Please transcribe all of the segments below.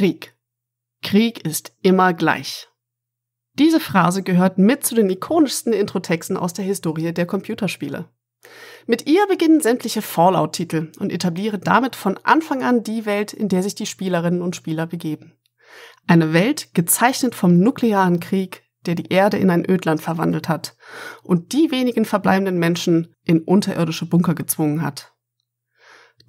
Krieg. Krieg ist immer gleich. Diese Phrase gehört mit zu den ikonischsten Introtexten aus der Historie der Computerspiele. Mit ihr beginnen sämtliche Fallout-Titel und etablieren damit von Anfang an die Welt, in der sich die Spielerinnen und Spieler begeben. Eine Welt gezeichnet vom nuklearen Krieg, der die Erde in ein Ödland verwandelt hat und die wenigen verbleibenden Menschen in unterirdische Bunker gezwungen hat.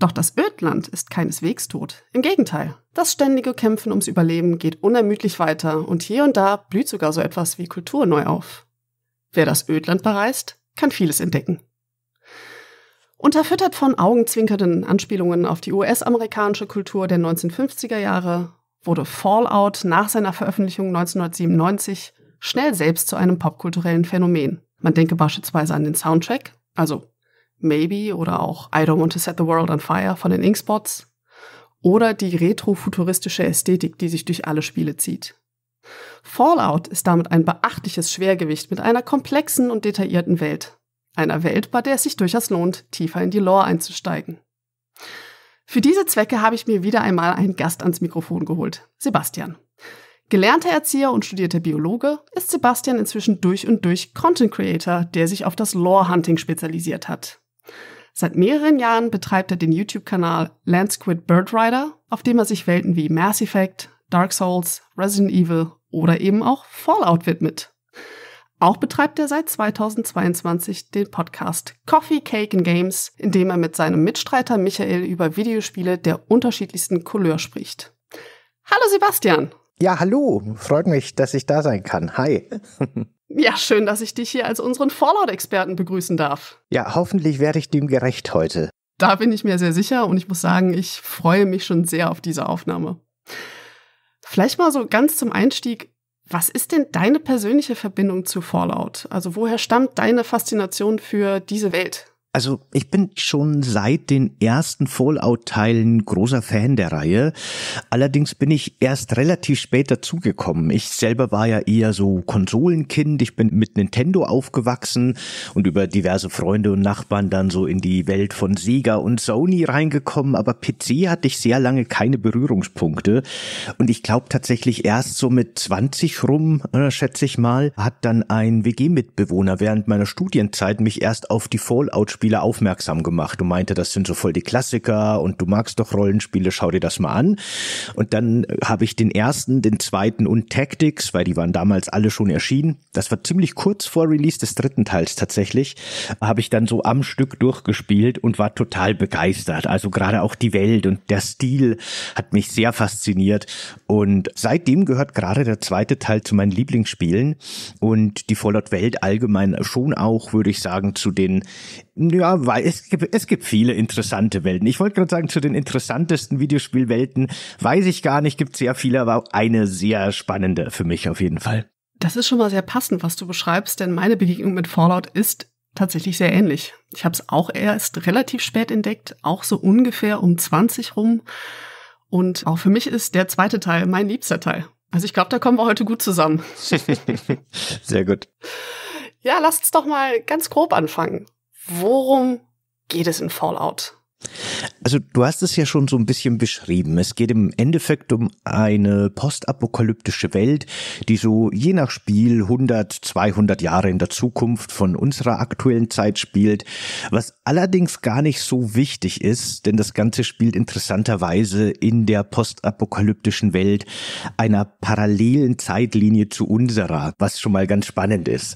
Doch das Ödland ist keineswegs tot. Im Gegenteil, das ständige Kämpfen ums Überleben geht unermüdlich weiter und hier und da blüht sogar so etwas wie Kultur neu auf. Wer das Ödland bereist, kann vieles entdecken. Unterfüttert von augenzwinkernden Anspielungen auf die US-amerikanische Kultur der 1950er Jahre wurde Fallout nach seiner Veröffentlichung 1997 schnell selbst zu einem popkulturellen Phänomen. Man denke beispielsweise an den Soundtrack, also Maybe oder auch I Don't Want to Set the World on Fire von den Inkspots oder die retrofuturistische Ästhetik, die sich durch alle Spiele zieht. Fallout ist damit ein beachtliches Schwergewicht mit einer komplexen und detaillierten Welt. Einer Welt, bei der es sich durchaus lohnt, tiefer in die Lore einzusteigen. Für diese Zwecke habe ich mir wieder einmal einen Gast ans Mikrofon geholt, Sebastian. Gelernter Erzieher und studierter Biologe ist Sebastian inzwischen durch und durch Content Creator, der sich auf das Lore-Hunting spezialisiert hat. Seit mehreren Jahren betreibt er den YouTube-Kanal Landsquid Bird Rider, auf dem er sich Welten wie Mass Effect, Dark Souls, Resident Evil oder eben auch Fallout widmet. Auch betreibt er seit 2022 den Podcast Coffee, Cake and Games, in dem er mit seinem Mitstreiter Michael über Videospiele der unterschiedlichsten Couleur spricht. Hallo Sebastian! Ja, hallo, freut mich, dass ich da sein kann. Hi. Ja, schön, dass ich dich hier als unseren Fallout-Experten begrüßen darf. Ja, hoffentlich werde ich dem gerecht heute. Da bin ich mir sehr sicher und ich muss sagen, ich freue mich schon sehr auf diese Aufnahme. Vielleicht mal so ganz zum Einstieg. Was ist denn deine persönliche Verbindung zu Fallout? Also woher stammt deine Faszination für diese Welt? Also ich bin schon seit den ersten Fallout-Teilen großer Fan der Reihe. Allerdings bin ich erst relativ spät dazugekommen. Ich selber war ja eher so Konsolenkind. Ich bin mit Nintendo aufgewachsen und über diverse Freunde und Nachbarn dann so in die Welt von Sega und Sony reingekommen. Aber PC hatte ich sehr lange keine Berührungspunkte. Und ich glaube tatsächlich erst so mit 20 rum, äh, schätze ich mal, hat dann ein WG-Mitbewohner während meiner Studienzeit mich erst auf die Fallout Rollenspiele aufmerksam gemacht und meinte, das sind so voll die Klassiker und du magst doch Rollenspiele, schau dir das mal an. Und dann äh, habe ich den ersten, den zweiten und Tactics, weil die waren damals alle schon erschienen. Das war ziemlich kurz vor Release des dritten Teils tatsächlich, habe ich dann so am Stück durchgespielt und war total begeistert. Also gerade auch die Welt und der Stil hat mich sehr fasziniert und seitdem gehört gerade der zweite Teil zu meinen Lieblingsspielen und die Fallout Welt allgemein schon auch, würde ich sagen, zu den ja, weil es gibt, es gibt viele interessante Welten. Ich wollte gerade sagen, zu den interessantesten Videospielwelten weiß ich gar nicht, gibt sehr viele, aber eine sehr spannende für mich auf jeden Fall. Das ist schon mal sehr passend, was du beschreibst, denn meine Begegnung mit Fallout ist tatsächlich sehr ähnlich. Ich habe es auch erst relativ spät entdeckt, auch so ungefähr um 20 rum. Und auch für mich ist der zweite Teil mein liebster Teil. Also ich glaube, da kommen wir heute gut zusammen. sehr gut. Ja, lasst uns doch mal ganz grob anfangen. Worum geht es in Fallout? Also du hast es ja schon so ein bisschen beschrieben. Es geht im Endeffekt um eine postapokalyptische Welt, die so je nach Spiel 100, 200 Jahre in der Zukunft von unserer aktuellen Zeit spielt, was allerdings gar nicht so wichtig ist, denn das Ganze spielt interessanterweise in der postapokalyptischen Welt einer parallelen Zeitlinie zu unserer, was schon mal ganz spannend ist.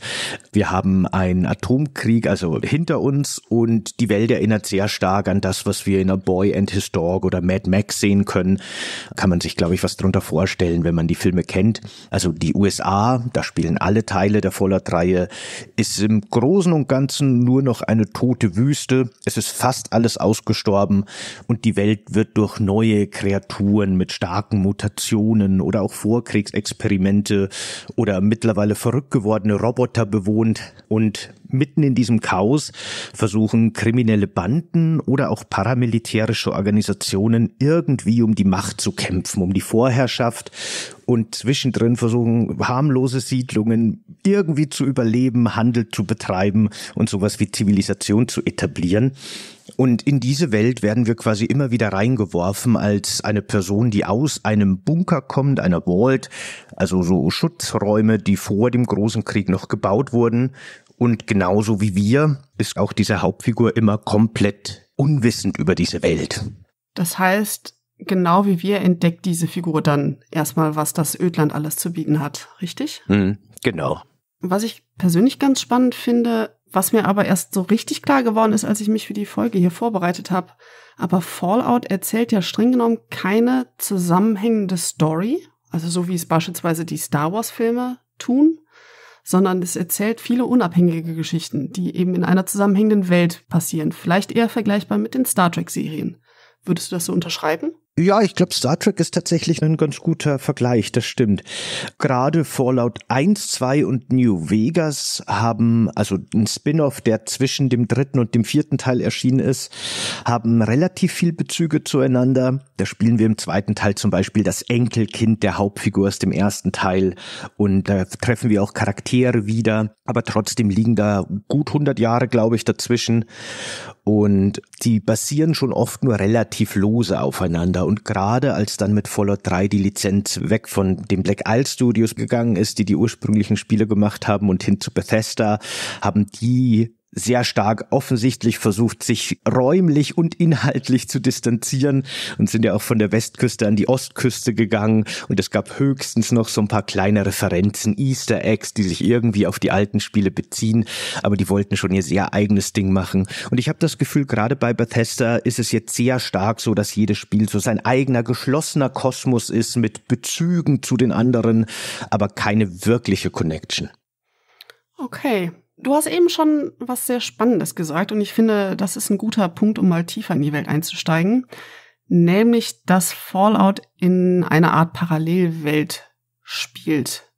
Wir haben einen Atomkrieg also hinter uns und die Welt erinnert sehr stark an das, was wir in oder Boy and His Dog oder Mad Max sehen können. Kann man sich, glaube ich, was drunter vorstellen, wenn man die Filme kennt. Also die USA, da spielen alle Teile der Fallout-Reihe, ist im Großen und Ganzen nur noch eine tote Wüste. Es ist fast alles ausgestorben und die Welt wird durch neue Kreaturen mit starken Mutationen oder auch Vorkriegsexperimente oder mittlerweile verrückt gewordene Roboter bewohnt und Mitten in diesem Chaos versuchen kriminelle Banden oder auch paramilitärische Organisationen irgendwie um die Macht zu kämpfen, um die Vorherrschaft und zwischendrin versuchen harmlose Siedlungen irgendwie zu überleben, Handel zu betreiben und sowas wie Zivilisation zu etablieren. Und in diese Welt werden wir quasi immer wieder reingeworfen als eine Person, die aus einem Bunker kommt, einer Vault, also so Schutzräume, die vor dem großen Krieg noch gebaut wurden und genauso wie wir ist auch diese Hauptfigur immer komplett unwissend über diese Welt. Das heißt, genau wie wir entdeckt diese Figur dann erstmal, was das Ödland alles zu bieten hat, richtig? Mhm, genau. Was ich persönlich ganz spannend finde, was mir aber erst so richtig klar geworden ist, als ich mich für die Folge hier vorbereitet habe, aber Fallout erzählt ja streng genommen keine zusammenhängende Story, also so wie es beispielsweise die Star Wars-Filme tun, sondern es erzählt viele unabhängige Geschichten, die eben in einer zusammenhängenden Welt passieren. Vielleicht eher vergleichbar mit den Star Trek-Serien. Würdest du das so unterschreiben? Ja, ich glaube, Star Trek ist tatsächlich ein ganz guter Vergleich, das stimmt. Gerade Fallout 1, 2 und New Vegas haben, also ein Spin-off, der zwischen dem dritten und dem vierten Teil erschienen ist, haben relativ viel Bezüge zueinander. Da spielen wir im zweiten Teil zum Beispiel das Enkelkind der Hauptfigur aus dem ersten Teil und da treffen wir auch Charaktere wieder, aber trotzdem liegen da gut 100 Jahre, glaube ich, dazwischen. Und die basieren schon oft nur relativ lose aufeinander. Und gerade als dann mit Fallout 3 die Lizenz weg von den Black Isle Studios gegangen ist, die die ursprünglichen Spiele gemacht haben und hin zu Bethesda, haben die sehr stark offensichtlich versucht, sich räumlich und inhaltlich zu distanzieren und sind ja auch von der Westküste an die Ostküste gegangen und es gab höchstens noch so ein paar kleine Referenzen, Easter Eggs, die sich irgendwie auf die alten Spiele beziehen, aber die wollten schon ihr sehr eigenes Ding machen und ich habe das Gefühl, gerade bei Bethesda ist es jetzt sehr stark so, dass jedes Spiel so sein eigener geschlossener Kosmos ist mit Bezügen zu den anderen, aber keine wirkliche Connection. Okay, Du hast eben schon was sehr Spannendes gesagt und ich finde, das ist ein guter Punkt, um mal tiefer in die Welt einzusteigen, nämlich dass Fallout in einer Art Parallelwelt spielt.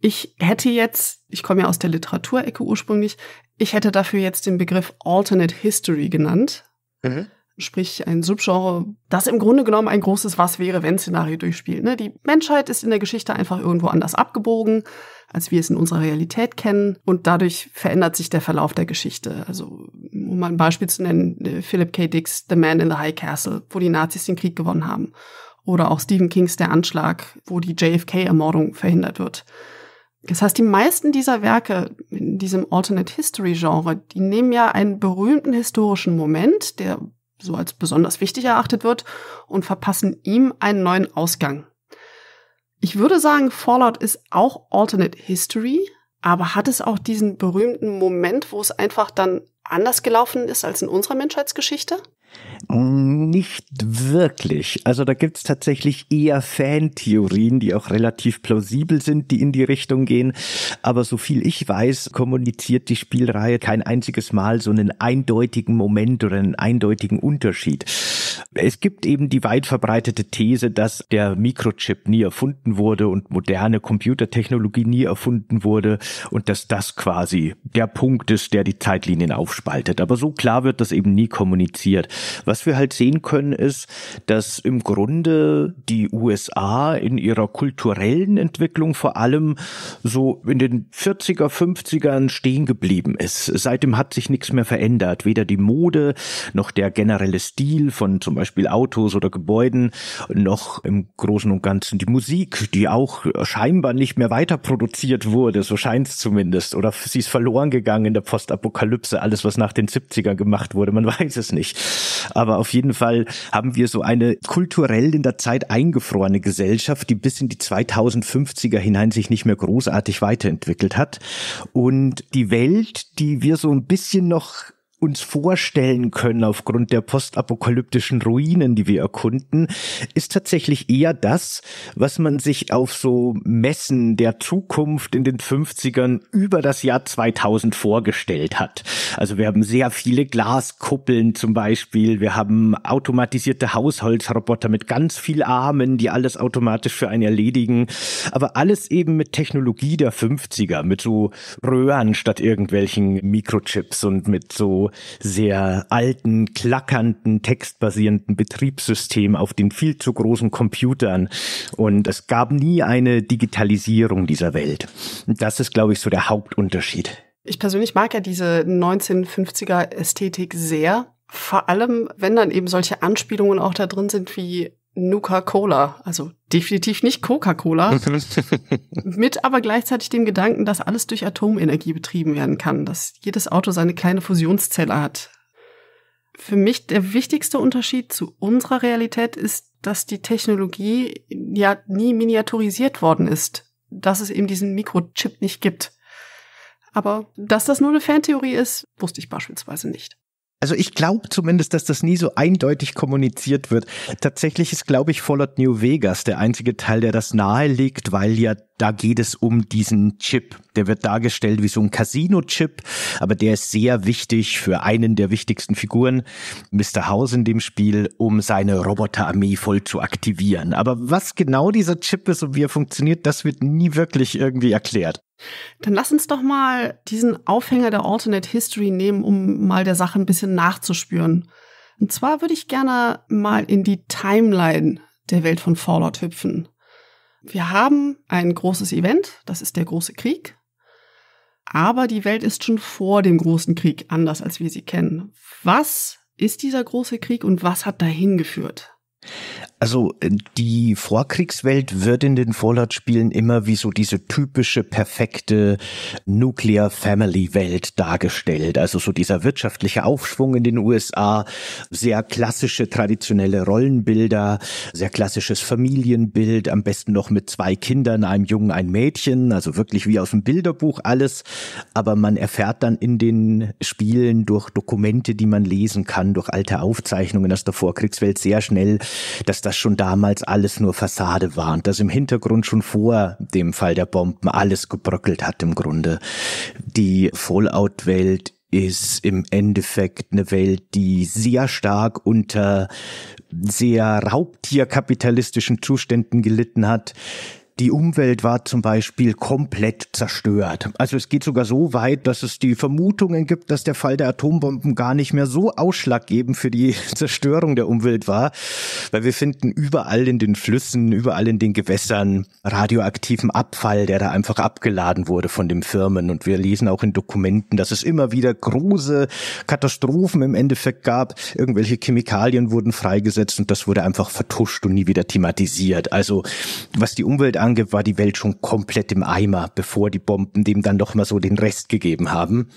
Ich hätte jetzt, ich komme ja aus der Literaturecke ursprünglich, ich hätte dafür jetzt den Begriff Alternate History genannt. Mhm. Sprich, ein Subgenre, das im Grunde genommen ein großes Was wäre, wenn Szenario durchspielt. Ne? Die Menschheit ist in der Geschichte einfach irgendwo anders abgebogen als wir es in unserer Realität kennen. Und dadurch verändert sich der Verlauf der Geschichte. Also, um mal ein Beispiel zu nennen, äh, Philip K. Dick's The Man in the High Castle, wo die Nazis den Krieg gewonnen haben. Oder auch Stephen Kings Der Anschlag, wo die JFK-Ermordung verhindert wird. Das heißt, die meisten dieser Werke in diesem Alternate History Genre, die nehmen ja einen berühmten historischen Moment, der so als besonders wichtig erachtet wird, und verpassen ihm einen neuen Ausgang. Ich würde sagen, Fallout ist auch Alternate History, aber hat es auch diesen berühmten Moment, wo es einfach dann anders gelaufen ist als in unserer Menschheitsgeschichte? Nicht wirklich. Also da gibt's tatsächlich eher Fantheorien, die auch relativ plausibel sind, die in die Richtung gehen. Aber so viel ich weiß, kommuniziert die Spielreihe kein einziges Mal so einen eindeutigen Moment oder einen eindeutigen Unterschied. Es gibt eben die weit verbreitete These, dass der Mikrochip nie erfunden wurde und moderne Computertechnologie nie erfunden wurde und dass das quasi der Punkt ist, der die Zeitlinien aufspaltet. Aber so klar wird das eben nie kommuniziert. Was wir halt sehen können, ist, dass im Grunde die USA in ihrer kulturellen Entwicklung vor allem so in den 40er, 50ern stehen geblieben ist. Seitdem hat sich nichts mehr verändert. Weder die Mode noch der generelle Stil von zum Beispiel Autos oder Gebäuden, noch im Großen und Ganzen die Musik, die auch scheinbar nicht mehr weiter produziert wurde, so scheint es zumindest. Oder sie ist verloren gegangen in der Postapokalypse, alles, was nach den 70ern gemacht wurde, man weiß es nicht. Aber auf jeden Fall haben wir so eine kulturell in der Zeit eingefrorene Gesellschaft, die bis in die 2050er hinein sich nicht mehr großartig weiterentwickelt hat. Und die Welt, die wir so ein bisschen noch uns vorstellen können aufgrund der postapokalyptischen Ruinen, die wir erkunden, ist tatsächlich eher das, was man sich auf so Messen der Zukunft in den 50ern über das Jahr 2000 vorgestellt hat. Also wir haben sehr viele Glaskuppeln zum Beispiel, wir haben automatisierte Haushaltsroboter mit ganz viel Armen, die alles automatisch für einen erledigen, aber alles eben mit Technologie der 50er, mit so Röhren statt irgendwelchen Mikrochips und mit so sehr alten, klackernden, textbasierenden Betriebssystem auf den viel zu großen Computern. Und es gab nie eine Digitalisierung dieser Welt. Das ist, glaube ich, so der Hauptunterschied. Ich persönlich mag ja diese 1950er Ästhetik sehr. Vor allem, wenn dann eben solche Anspielungen auch da drin sind wie Nuka-Cola, also definitiv nicht Coca-Cola, mit aber gleichzeitig dem Gedanken, dass alles durch Atomenergie betrieben werden kann, dass jedes Auto seine kleine Fusionszelle hat. Für mich der wichtigste Unterschied zu unserer Realität ist, dass die Technologie ja nie miniaturisiert worden ist, dass es eben diesen Mikrochip nicht gibt. Aber dass das nur eine Fantheorie ist, wusste ich beispielsweise nicht. Also ich glaube zumindest, dass das nie so eindeutig kommuniziert wird. Tatsächlich ist, glaube ich, Fallout New Vegas der einzige Teil, der das nahelegt, weil ja da geht es um diesen Chip. Der wird dargestellt wie so ein Casino-Chip, aber der ist sehr wichtig für einen der wichtigsten Figuren, Mr. House in dem Spiel, um seine Roboterarmee voll zu aktivieren. Aber was genau dieser Chip ist und wie er funktioniert, das wird nie wirklich irgendwie erklärt. Dann lass uns doch mal diesen Aufhänger der Alternate History nehmen, um mal der Sache ein bisschen nachzuspüren. Und zwar würde ich gerne mal in die Timeline der Welt von Fallout hüpfen. Wir haben ein großes Event, das ist der große Krieg. Aber die Welt ist schon vor dem großen Krieg anders, als wir sie kennen. Was ist dieser große Krieg und was hat dahin geführt? Also äh, die Vorkriegswelt wird in den Fallout-Spielen immer wie so diese typische perfekte Nuclear Family-Welt dargestellt. Also so dieser wirtschaftliche Aufschwung in den USA, sehr klassische traditionelle Rollenbilder, sehr klassisches Familienbild, am besten noch mit zwei Kindern, einem Jungen, ein Mädchen, also wirklich wie aus dem Bilderbuch alles. Aber man erfährt dann in den Spielen durch Dokumente, die man lesen kann, durch alte Aufzeichnungen aus der Vorkriegswelt sehr schnell, dass das dass schon damals alles nur Fassade war und dass im Hintergrund schon vor dem Fall der Bomben alles gebröckelt hat im Grunde. Die Fallout-Welt ist im Endeffekt eine Welt, die sehr stark unter sehr raubtierkapitalistischen Zuständen gelitten hat die Umwelt war zum Beispiel komplett zerstört. Also es geht sogar so weit, dass es die Vermutungen gibt, dass der Fall der Atombomben gar nicht mehr so ausschlaggebend für die Zerstörung der Umwelt war, weil wir finden überall in den Flüssen, überall in den Gewässern radioaktiven Abfall, der da einfach abgeladen wurde von den Firmen. Und wir lesen auch in Dokumenten, dass es immer wieder große Katastrophen im Endeffekt gab. Irgendwelche Chemikalien wurden freigesetzt und das wurde einfach vertuscht und nie wieder thematisiert. Also was die Umwelt angibt, war die Welt schon komplett im Eimer, bevor die Bomben dem dann doch mal so den Rest gegeben haben.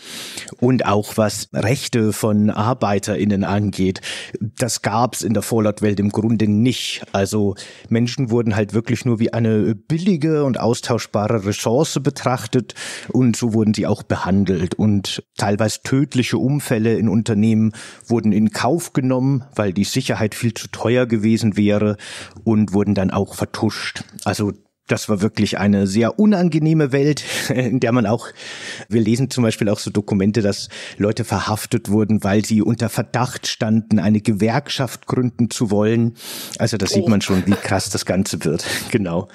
Und auch was Rechte von ArbeiterInnen angeht, das gab's in der Fallout-Welt im Grunde nicht. Also Menschen wurden halt wirklich nur wie eine billige und austauschbare Ressource betrachtet und so wurden sie auch behandelt. Und teilweise tödliche Umfälle in Unternehmen wurden in Kauf genommen, weil die Sicherheit viel zu teuer gewesen wäre und wurden dann auch vertuscht. Also das war wirklich eine sehr unangenehme Welt, in der man auch, wir lesen zum Beispiel auch so Dokumente, dass Leute verhaftet wurden, weil sie unter Verdacht standen, eine Gewerkschaft gründen zu wollen. Also das sieht man schon, wie krass das Ganze wird. Genau.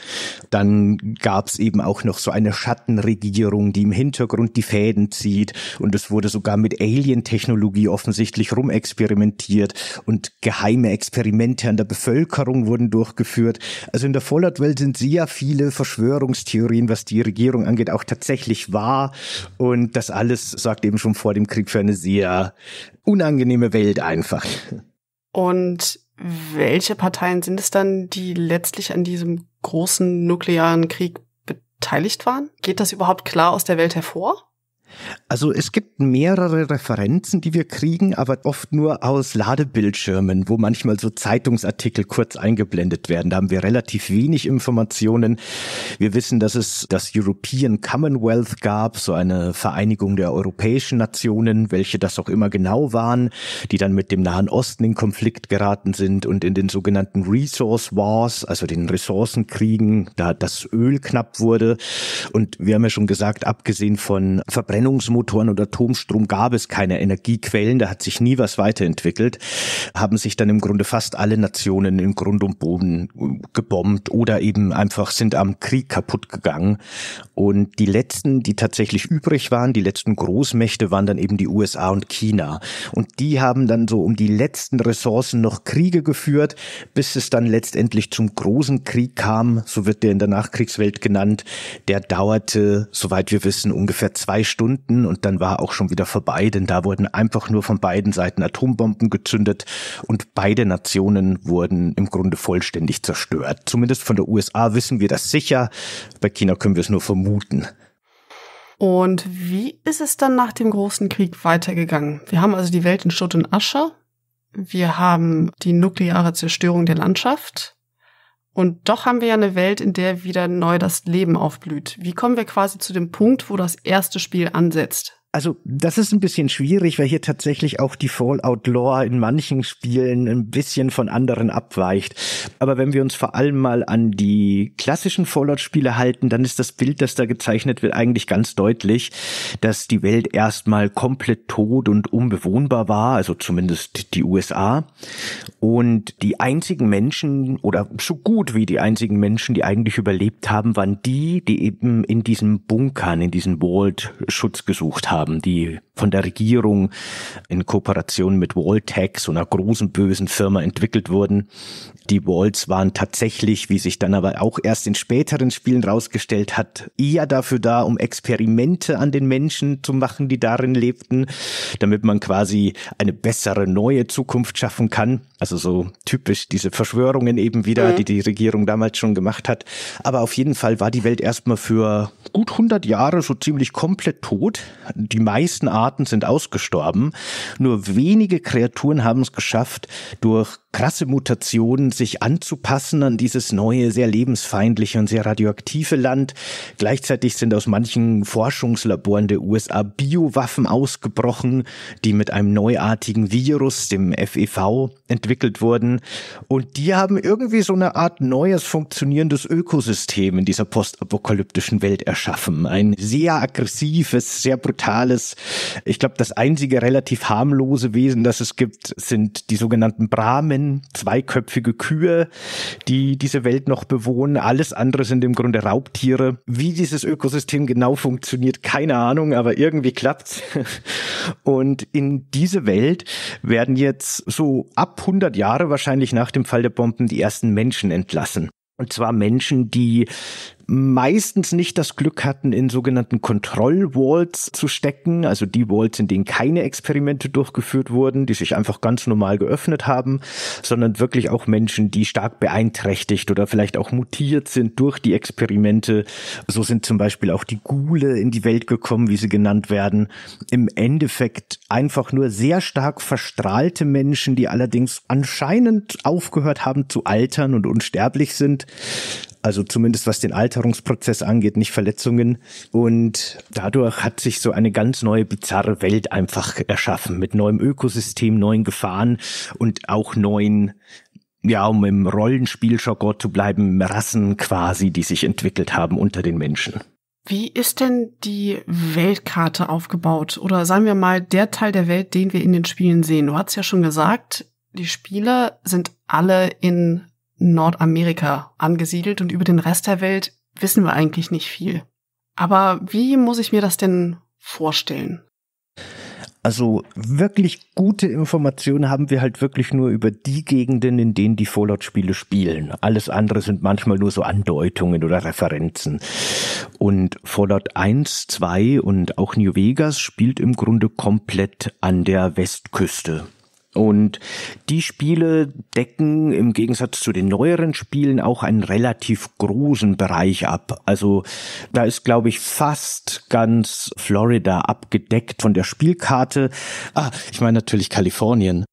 Dann gab es eben auch noch so eine Schattenregierung, die im Hintergrund die Fäden zieht. Und es wurde sogar mit Alien-Technologie offensichtlich rumexperimentiert und geheime Experimente an der Bevölkerung wurden durchgeführt. Also in der Fallout-Welt sind sie ja viel viele Verschwörungstheorien, was die Regierung angeht, auch tatsächlich wahr. Und das alles sorgt eben schon vor dem Krieg für eine sehr unangenehme Welt einfach. Und welche Parteien sind es dann, die letztlich an diesem großen nuklearen Krieg beteiligt waren? Geht das überhaupt klar aus der Welt hervor? Also es gibt mehrere Referenzen, die wir kriegen, aber oft nur aus Ladebildschirmen, wo manchmal so Zeitungsartikel kurz eingeblendet werden. Da haben wir relativ wenig Informationen. Wir wissen, dass es das European Commonwealth gab, so eine Vereinigung der europäischen Nationen, welche das auch immer genau waren, die dann mit dem Nahen Osten in Konflikt geraten sind und in den sogenannten Resource Wars, also den Ressourcenkriegen, da das Öl knapp wurde. Und wir haben ja schon gesagt, abgesehen von Verbrennung Verbrennungsmotoren und Atomstrom gab es keine Energiequellen, da hat sich nie was weiterentwickelt, haben sich dann im Grunde fast alle Nationen im Grund und Boden äh, gebombt oder eben einfach sind am Krieg kaputt gegangen. Und die letzten, die tatsächlich übrig waren, die letzten Großmächte waren dann eben die USA und China. Und die haben dann so um die letzten Ressourcen noch Kriege geführt, bis es dann letztendlich zum großen Krieg kam, so wird der in der Nachkriegswelt genannt. Der dauerte, soweit wir wissen, ungefähr zwei Stunden Sekunden und dann war auch schon wieder vorbei, denn da wurden einfach nur von beiden Seiten Atombomben gezündet und beide Nationen wurden im Grunde vollständig zerstört. Zumindest von der USA wissen wir das sicher, bei China können wir es nur vermuten. Und wie ist es dann nach dem großen Krieg weitergegangen? Wir haben also die Welt in Schutt und Asche. Wir haben die nukleare Zerstörung der Landschaft. Und doch haben wir ja eine Welt, in der wieder neu das Leben aufblüht. Wie kommen wir quasi zu dem Punkt, wo das erste Spiel ansetzt? also das ist ein bisschen schwierig, weil hier tatsächlich auch die Fallout-Lore in manchen Spielen ein bisschen von anderen abweicht. Aber wenn wir uns vor allem mal an die klassischen Fallout-Spiele halten, dann ist das Bild, das da gezeichnet wird, eigentlich ganz deutlich, dass die Welt erstmal komplett tot und unbewohnbar war, also zumindest die USA. Und die einzigen Menschen oder so gut wie die einzigen Menschen, die eigentlich überlebt haben, waren die, die eben in diesen Bunkern, in diesen Vault Schutz gesucht haben. 本地。von der Regierung in Kooperation mit Walltech, so einer großen bösen Firma, entwickelt wurden. Die Walls waren tatsächlich, wie sich dann aber auch erst in späteren Spielen rausgestellt hat, eher dafür da, um Experimente an den Menschen zu machen, die darin lebten, damit man quasi eine bessere neue Zukunft schaffen kann. Also so typisch diese Verschwörungen eben wieder, mhm. die die Regierung damals schon gemacht hat. Aber auf jeden Fall war die Welt erstmal für gut 100 Jahre so ziemlich komplett tot. Die meisten Arten Arten sind ausgestorben. Nur wenige Kreaturen haben es geschafft, durch krasse Mutation, sich anzupassen an dieses neue, sehr lebensfeindliche und sehr radioaktive Land. Gleichzeitig sind aus manchen Forschungslaboren der USA Biowaffen ausgebrochen, die mit einem neuartigen Virus, dem FEV, entwickelt wurden. Und die haben irgendwie so eine Art neues funktionierendes Ökosystem in dieser postapokalyptischen Welt erschaffen. Ein sehr aggressives, sehr brutales, ich glaube, das einzige relativ harmlose Wesen, das es gibt, sind die sogenannten Brahmen kleinen zweiköpfige Kühe, die diese Welt noch bewohnen. Alles andere sind im Grunde Raubtiere. Wie dieses Ökosystem genau funktioniert, keine Ahnung, aber irgendwie klappt's. Und in diese Welt werden jetzt so ab 100 Jahre wahrscheinlich nach dem Fall der Bomben die ersten Menschen entlassen. Und zwar Menschen, die meistens nicht das Glück hatten, in sogenannten Kontrollwalls zu stecken, also die Walls, in denen keine Experimente durchgeführt wurden, die sich einfach ganz normal geöffnet haben, sondern wirklich auch Menschen, die stark beeinträchtigt oder vielleicht auch mutiert sind durch die Experimente. So sind zum Beispiel auch die Gule in die Welt gekommen, wie sie genannt werden. Im Endeffekt einfach nur sehr stark verstrahlte Menschen, die allerdings anscheinend aufgehört haben zu altern und unsterblich sind also zumindest was den Alterungsprozess angeht, nicht Verletzungen. Und dadurch hat sich so eine ganz neue bizarre Welt einfach erschaffen mit neuem Ökosystem, neuen Gefahren und auch neuen ja, um im Rollenspiel Jargon zu bleiben, Rassen quasi, die sich entwickelt haben unter den Menschen. Wie ist denn die Weltkarte aufgebaut? Oder sagen wir mal, der Teil der Welt, den wir in den Spielen sehen. Du hast ja schon gesagt, die Spieler sind alle in Nordamerika angesiedelt und über den Rest der Welt wissen wir eigentlich nicht viel. Aber wie muss ich mir das denn vorstellen? Also wirklich gute Informationen haben wir halt wirklich nur über die Gegenden, in denen die Fallout-Spiele spielen. Alles andere sind manchmal nur so Andeutungen oder Referenzen. Und Fallout 1, 2 und auch New Vegas spielt im Grunde komplett an der Westküste. Und die Spiele decken im Gegensatz zu den neueren Spielen auch einen relativ großen Bereich ab. Also da ist, glaube ich, fast ganz Florida abgedeckt von der Spielkarte. Ah, ich meine natürlich Kalifornien.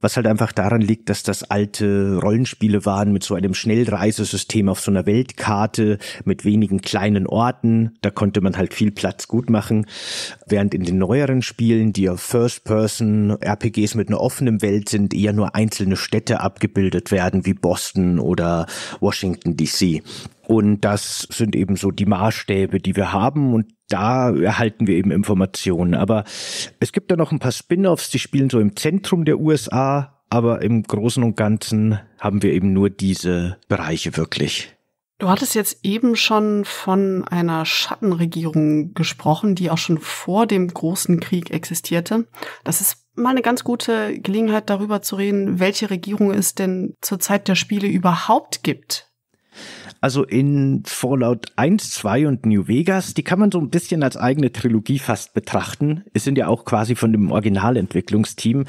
Was halt einfach daran liegt, dass das alte Rollenspiele waren mit so einem Schnellreisesystem auf so einer Weltkarte mit wenigen kleinen Orten. Da konnte man halt viel Platz gut machen. Während in den neueren Spielen, die First-Person-RPGs mit einer offenen offenen Welt sind, eher nur einzelne Städte abgebildet werden, wie Boston oder Washington DC. Und das sind eben so die Maßstäbe, die wir haben und da erhalten wir eben Informationen. Aber es gibt da noch ein paar Spin-offs, die spielen so im Zentrum der USA, aber im Großen und Ganzen haben wir eben nur diese Bereiche wirklich. Du hattest jetzt eben schon von einer Schattenregierung gesprochen, die auch schon vor dem Großen Krieg existierte. Das ist mal eine ganz gute Gelegenheit, darüber zu reden, welche Regierung es denn zur Zeit der Spiele überhaupt gibt. Also in Fallout 1, 2 und New Vegas, die kann man so ein bisschen als eigene Trilogie fast betrachten. Es sind ja auch quasi von dem Originalentwicklungsteam.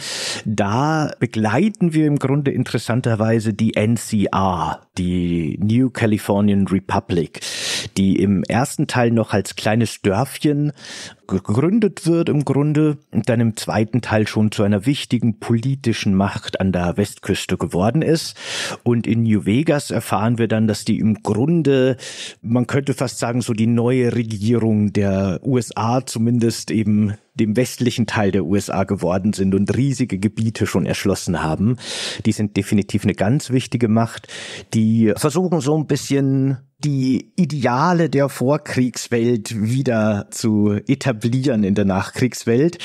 Da begleiten wir im Grunde interessanterweise die NCR, die New Californian Republic, die im ersten Teil noch als kleines Dörfchen gegründet wird im Grunde und dann im zweiten Teil schon zu einer wichtigen politischen Macht an der Westküste geworden ist. Und in New Vegas erfahren wir dann, dass die im Grunde, man könnte fast sagen, so die neue Regierung der USA, zumindest eben dem westlichen Teil der USA geworden sind und riesige Gebiete schon erschlossen haben. Die sind definitiv eine ganz wichtige Macht. Die versuchen so ein bisschen die Ideale der Vorkriegswelt wieder zu etablieren in der Nachkriegswelt,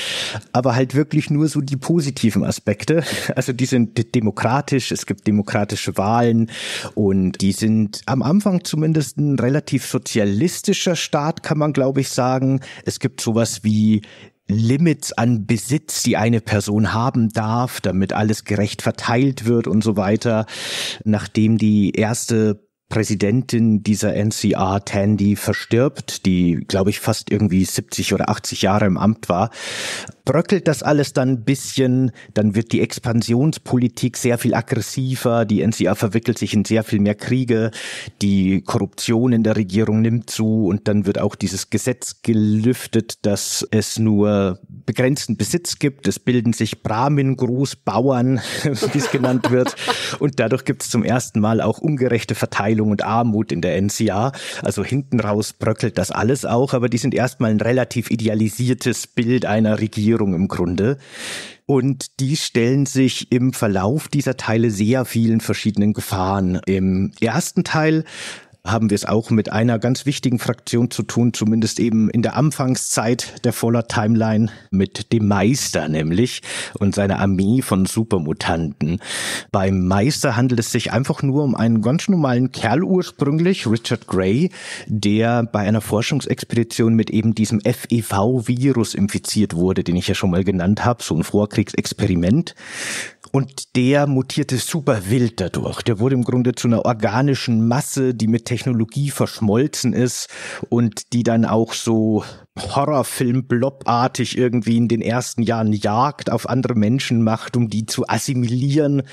aber halt wirklich nur so die positiven Aspekte. Also die sind demokratisch, es gibt demokratische Wahlen und die sind am Anfang zumindest ein relativ sozialistischer Staat, kann man glaube ich sagen. Es gibt sowas wie Limits an Besitz, die eine Person haben darf, damit alles gerecht verteilt wird und so weiter. Nachdem die erste Präsidentin dieser NCR, Tandy, verstirbt, die, glaube ich, fast irgendwie 70 oder 80 Jahre im Amt war bröckelt das alles dann ein bisschen, dann wird die Expansionspolitik sehr viel aggressiver, die NCA verwickelt sich in sehr viel mehr Kriege, die Korruption in der Regierung nimmt zu und dann wird auch dieses Gesetz gelüftet, dass es nur begrenzten Besitz gibt, es bilden sich Brahmin, Großbauern, wie es genannt wird und dadurch gibt es zum ersten Mal auch ungerechte Verteilung und Armut in der NCA, also hinten raus bröckelt das alles auch, aber die sind erstmal ein relativ idealisiertes Bild einer Regierung, Störung im Grunde. Und die stellen sich im Verlauf dieser Teile sehr vielen verschiedenen Gefahren. Im ersten Teil haben wir es auch mit einer ganz wichtigen Fraktion zu tun, zumindest eben in der Anfangszeit der Voller Timeline mit dem Meister nämlich und seiner Armee von Supermutanten. Beim Meister handelt es sich einfach nur um einen ganz normalen Kerl ursprünglich, Richard Gray, der bei einer Forschungsexpedition mit eben diesem FEV-Virus infiziert wurde, den ich ja schon mal genannt habe, so ein Vorkriegsexperiment. Und der mutierte super wild dadurch. Der wurde im Grunde zu einer organischen Masse, die mit Technologie verschmolzen ist und die dann auch so horrorfilm blobartig irgendwie in den ersten Jahren Jagd auf andere Menschen macht, um die zu assimilieren.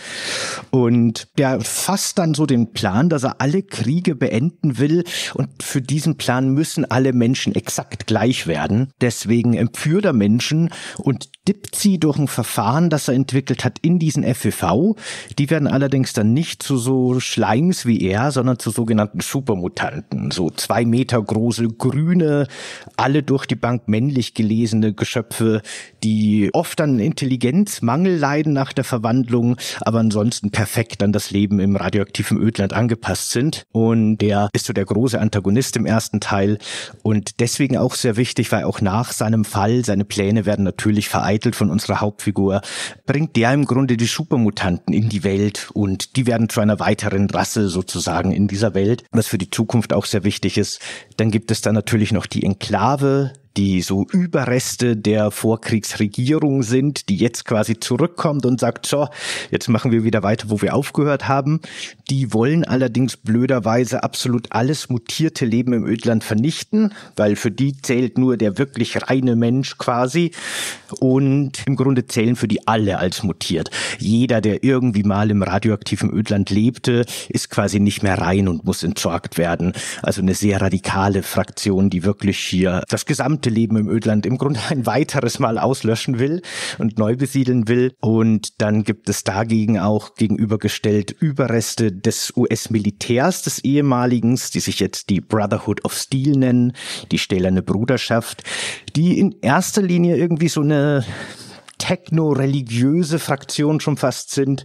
Und der fasst dann so den Plan, dass er alle Kriege beenden will. Und für diesen Plan müssen alle Menschen exakt gleich werden. Deswegen empführt er Menschen und dippt sie durch ein Verfahren, das er entwickelt hat, in diesen FEV. Die werden allerdings dann nicht zu so Schleims wie er, sondern zu sogenannten Supermutanten. So zwei Meter große Grüne, alle durch durch die Bank männlich gelesene Geschöpfe, die oft an Intelligenzmangel leiden nach der Verwandlung, aber ansonsten perfekt an das Leben im radioaktiven Ödland angepasst sind. Und der ist so der große Antagonist im ersten Teil und deswegen auch sehr wichtig, weil auch nach seinem Fall, seine Pläne werden natürlich vereitelt von unserer Hauptfigur, bringt der im Grunde die Supermutanten in die Welt und die werden zu einer weiteren Rasse sozusagen in dieser Welt, was für die Zukunft auch sehr wichtig ist, dann gibt es da natürlich noch die Enklave die so Überreste der Vorkriegsregierung sind, die jetzt quasi zurückkommt und sagt, so, jetzt machen wir wieder weiter, wo wir aufgehört haben. Die wollen allerdings blöderweise absolut alles mutierte Leben im Ödland vernichten, weil für die zählt nur der wirklich reine Mensch quasi. Und im Grunde zählen für die alle als mutiert. Jeder, der irgendwie mal im radioaktiven Ödland lebte, ist quasi nicht mehr rein und muss entsorgt werden. Also eine sehr radikale Fraktion, die wirklich hier das gesamte gute Leben im Ödland im Grunde ein weiteres Mal auslöschen will und neu besiedeln will. Und dann gibt es dagegen auch gegenübergestellt Überreste des US-Militärs des ehemaligen, die sich jetzt die Brotherhood of Steel nennen, die Stählerne Bruderschaft, die in erster Linie irgendwie so eine techno-religiöse Fraktion schon fast sind.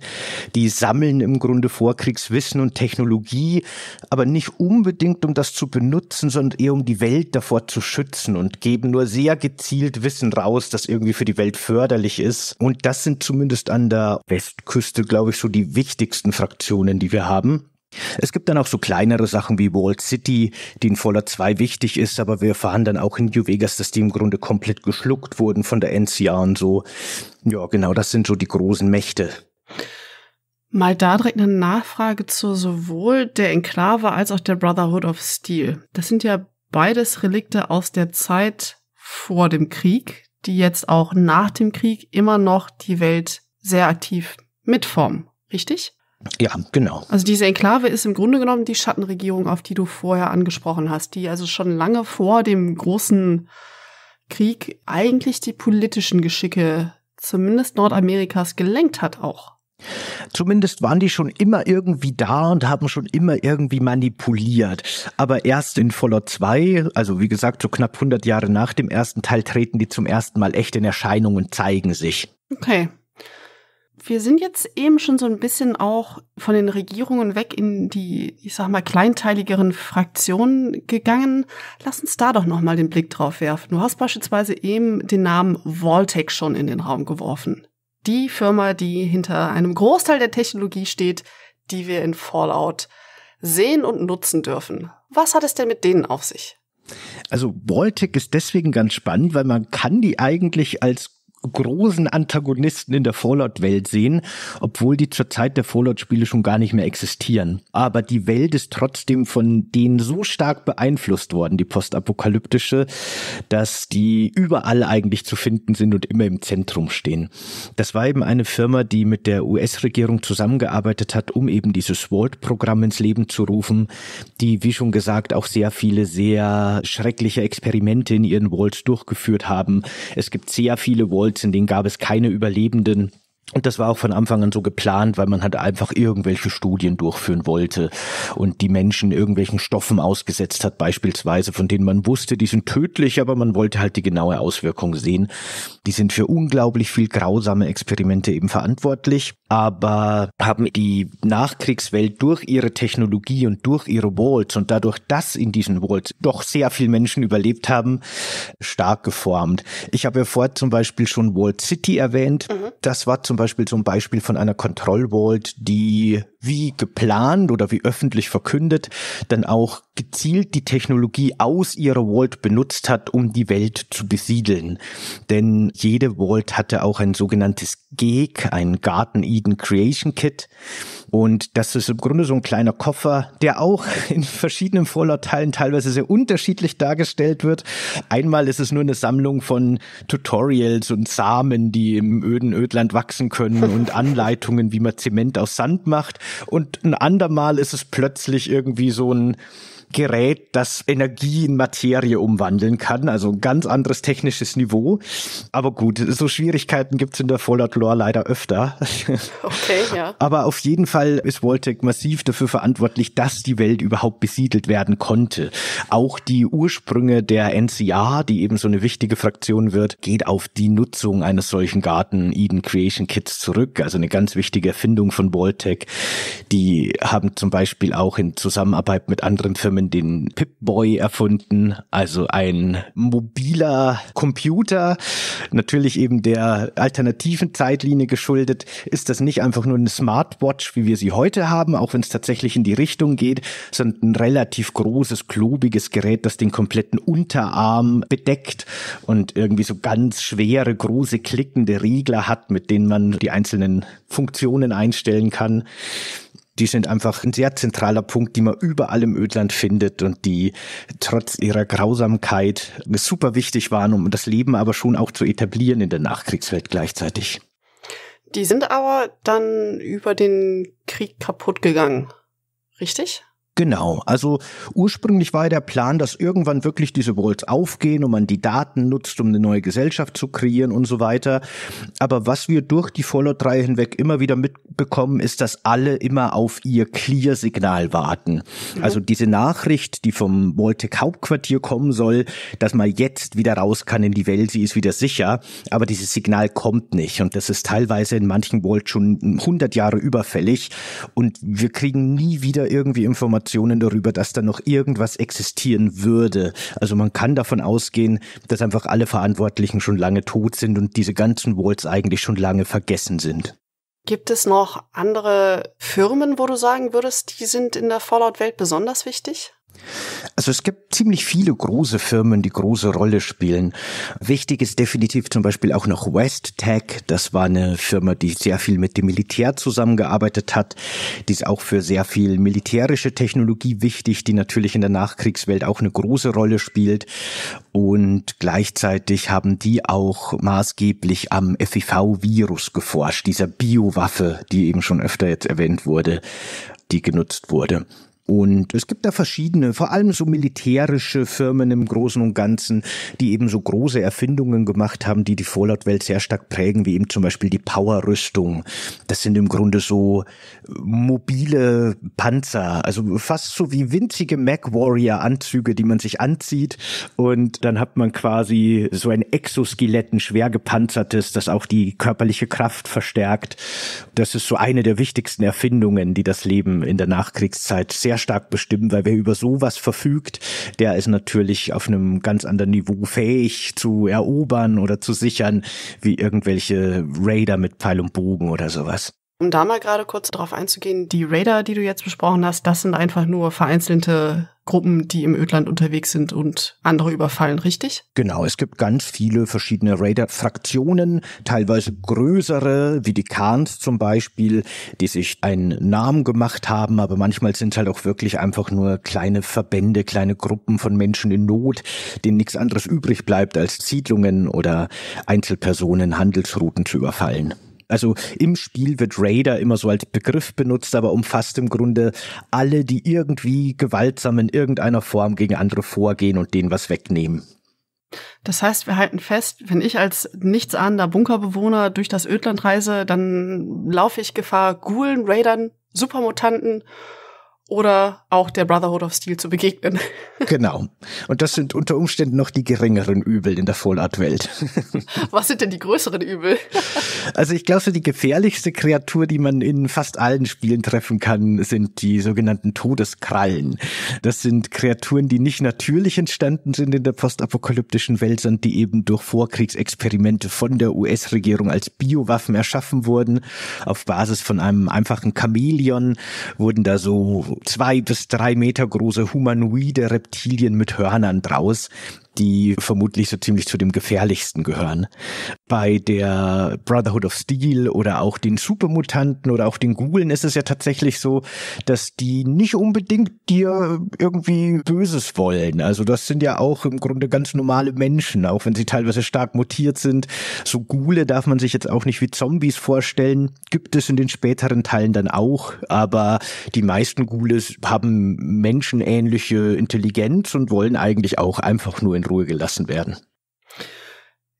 Die sammeln im Grunde Vorkriegswissen und Technologie, aber nicht unbedingt, um das zu benutzen, sondern eher um die Welt davor zu schützen und geben nur sehr gezielt Wissen raus, das irgendwie für die Welt förderlich ist. Und das sind zumindest an der Westküste, glaube ich, so die wichtigsten Fraktionen, die wir haben. Es gibt dann auch so kleinere Sachen wie Walled City, die in Fallout 2 wichtig ist, aber wir erfahren dann auch in New Vegas, dass die im Grunde komplett geschluckt wurden von der NCA und so. Ja, genau, das sind so die großen Mächte. Mal da direkt eine Nachfrage zu sowohl der Enklave als auch der Brotherhood of Steel. Das sind ja beides Relikte aus der Zeit vor dem Krieg, die jetzt auch nach dem Krieg immer noch die Welt sehr aktiv mitformen, richtig? Ja, genau. Also diese Enklave ist im Grunde genommen die Schattenregierung, auf die du vorher angesprochen hast, die also schon lange vor dem großen Krieg eigentlich die politischen Geschicke zumindest Nordamerikas gelenkt hat auch. Zumindest waren die schon immer irgendwie da und haben schon immer irgendwie manipuliert. Aber erst in Fallout 2, also wie gesagt, so knapp 100 Jahre nach dem ersten Teil, treten die zum ersten Mal echt in Erscheinung und zeigen sich. Okay. Wir sind jetzt eben schon so ein bisschen auch von den Regierungen weg in die, ich sag mal, kleinteiligeren Fraktionen gegangen. Lass uns da doch nochmal den Blick drauf werfen. Du hast beispielsweise eben den Namen Voltec schon in den Raum geworfen. Die Firma, die hinter einem Großteil der Technologie steht, die wir in Fallout sehen und nutzen dürfen. Was hat es denn mit denen auf sich? Also Voltec ist deswegen ganz spannend, weil man kann die eigentlich als großen Antagonisten in der Fallout-Welt sehen, obwohl die zur Zeit der Fallout-Spiele schon gar nicht mehr existieren. Aber die Welt ist trotzdem von denen so stark beeinflusst worden, die postapokalyptische, dass die überall eigentlich zu finden sind und immer im Zentrum stehen. Das war eben eine Firma, die mit der US-Regierung zusammengearbeitet hat, um eben dieses Vault-Programm ins Leben zu rufen, die, wie schon gesagt, auch sehr viele sehr schreckliche Experimente in ihren Vaults durchgeführt haben. Es gibt sehr viele Vaults, Holz, in denen gab es keine Überlebenden. Und das war auch von Anfang an so geplant, weil man halt einfach irgendwelche Studien durchführen wollte und die Menschen irgendwelchen Stoffen ausgesetzt hat, beispielsweise, von denen man wusste, die sind tödlich, aber man wollte halt die genaue Auswirkung sehen. Die sind für unglaublich viel grausame Experimente eben verantwortlich aber haben die Nachkriegswelt durch ihre Technologie und durch ihre Worlds und dadurch, dass in diesen Worlds doch sehr viele Menschen überlebt haben, stark geformt. Ich habe ja vorher zum Beispiel schon World City erwähnt. Mhm. Das war zum Beispiel so ein Beispiel von einer Kontrollwalt, die wie geplant oder wie öffentlich verkündet, dann auch gezielt die Technologie aus ihrer Vault benutzt hat, um die Welt zu besiedeln. Denn jede Vault hatte auch ein sogenanntes GEG, ein Garden Eden Creation Kit. Und das ist im Grunde so ein kleiner Koffer, der auch in verschiedenen Vorlautteilen teilweise sehr unterschiedlich dargestellt wird. Einmal ist es nur eine Sammlung von Tutorials und Samen, die im öden Ödland wachsen können und Anleitungen, wie man Zement aus Sand macht. Und ein andermal ist es plötzlich irgendwie so ein Gerät, das Energie in Materie umwandeln kann. Also ein ganz anderes technisches Niveau. Aber gut, so Schwierigkeiten gibt's in der Fallout-Lore leider öfter. Okay, ja. Aber auf jeden Fall ist Voltec massiv dafür verantwortlich, dass die Welt überhaupt besiedelt werden konnte. Auch die Ursprünge der NCA, die eben so eine wichtige Fraktion wird, geht auf die Nutzung eines solchen Garten Eden Creation Kits zurück. Also eine ganz wichtige Erfindung von Voltec. Die haben zum Beispiel auch in Zusammenarbeit mit anderen Firmen haben den Pip-Boy erfunden, also ein mobiler Computer. Natürlich eben der alternativen Zeitlinie geschuldet ist das nicht einfach nur eine Smartwatch, wie wir sie heute haben, auch wenn es tatsächlich in die Richtung geht, sondern ein relativ großes, klobiges Gerät, das den kompletten Unterarm bedeckt und irgendwie so ganz schwere, große, klickende Riegler hat, mit denen man die einzelnen Funktionen einstellen kann die sind einfach ein sehr zentraler Punkt, die man überall im Ödland findet und die trotz ihrer Grausamkeit super wichtig waren, um das Leben aber schon auch zu etablieren in der Nachkriegswelt gleichzeitig. Die sind aber dann über den Krieg kaputt gegangen, richtig? Genau. Also ursprünglich war ja der Plan, dass irgendwann wirklich diese Worlds aufgehen und man die Daten nutzt, um eine neue Gesellschaft zu kreieren und so weiter. Aber was wir durch die Fallout 3 hinweg immer wieder mitbekommen, ist, dass alle immer auf ihr Clear-Signal warten. Mhm. Also diese Nachricht, die vom Voltec Hauptquartier kommen soll, dass man jetzt wieder raus kann in die Welt, sie ist wieder sicher. Aber dieses Signal kommt nicht. Und das ist teilweise in manchen Worlds schon 100 Jahre überfällig. Und wir kriegen nie wieder irgendwie Informationen Spekulationen darüber, dass da noch irgendwas existieren würde. Also man kann davon ausgehen, dass einfach alle Verantwortlichen schon lange tot sind und diese ganzen Walls eigentlich schon lange vergessen sind. Gibt es noch andere Firmen, wo du sagen würdest, die sind in der Fallout-Welt besonders wichtig? Also es gibt ziemlich viele große Firmen, die große Rolle spielen. Wichtig ist definitiv zum Beispiel auch noch Westtech. Das war eine Firma, die sehr viel mit dem Militär zusammengearbeitet hat. Die ist auch für sehr viel militärische Technologie wichtig, die natürlich in der Nachkriegswelt auch eine große Rolle spielt. Und gleichzeitig haben die auch maßgeblich am FIV-Virus geforscht, dieser Biowaffe, die eben schon öfter jetzt erwähnt wurde, die genutzt wurde. Und es gibt da verschiedene, vor allem so militärische Firmen im Großen und Ganzen, die eben so große Erfindungen gemacht haben, die die Fallout-Welt sehr stark prägen, wie eben zum Beispiel die Power-Rüstung. Das sind im Grunde so äh, mobile Panzer, also fast so wie winzige Mac-Warrior-Anzüge, die man sich anzieht. Und dann hat man quasi so ein Exoskelett, ein schwer gepanzertes, das auch die körperliche Kraft verstärkt. Das ist so eine der wichtigsten Erfindungen, die das Leben in der Nachkriegszeit sehr stark bestimmen, weil wer über sowas verfügt, der ist natürlich auf einem ganz anderen Niveau fähig zu erobern oder zu sichern, wie irgendwelche Raider mit Pfeil und Bogen oder sowas. Um da mal gerade kurz drauf einzugehen, die Raider, die du jetzt besprochen hast, das sind einfach nur vereinzelte Gruppen, die im Ödland unterwegs sind und andere überfallen, richtig? Genau, es gibt ganz viele verschiedene Raider-Fraktionen, teilweise größere, wie die Khans zum Beispiel, die sich einen Namen gemacht haben, aber manchmal sind es halt auch wirklich einfach nur kleine Verbände, kleine Gruppen von Menschen in Not, denen nichts anderes übrig bleibt, als Siedlungen oder Einzelpersonen, Handelsrouten zu überfallen. Also im Spiel wird Raider immer so als Begriff benutzt, aber umfasst im Grunde alle, die irgendwie gewaltsam in irgendeiner Form gegen andere vorgehen und denen was wegnehmen. Das heißt, wir halten fest, wenn ich als nichtsahnender Bunkerbewohner durch das Ödland reise, dann laufe ich Gefahr, Gulen, Raidern, Supermutanten oder auch der Brotherhood of Steel zu begegnen. Genau. Und das sind unter Umständen noch die geringeren Übel in der Fallout-Welt. Was sind denn die größeren Übel? Also ich glaube, so die gefährlichste Kreatur, die man in fast allen Spielen treffen kann, sind die sogenannten Todeskrallen. Das sind Kreaturen, die nicht natürlich entstanden sind in der postapokalyptischen Welt, sondern die eben durch Vorkriegsexperimente von der US-Regierung als Biowaffen erschaffen wurden. Auf Basis von einem einfachen Chamäleon wurden da so zwei bis drei Meter große humanoide Reptilien mit Hörnern draus, die vermutlich so ziemlich zu dem gefährlichsten gehören. Bei der Brotherhood of Steel oder auch den Supermutanten oder auch den Ghoulen ist es ja tatsächlich so, dass die nicht unbedingt dir irgendwie Böses wollen. Also das sind ja auch im Grunde ganz normale Menschen, auch wenn sie teilweise stark mutiert sind. So Gule darf man sich jetzt auch nicht wie Zombies vorstellen. Gibt es in den späteren Teilen dann auch, aber die meisten Gules haben menschenähnliche Intelligenz und wollen eigentlich auch einfach nur in Ruhe gelassen werden.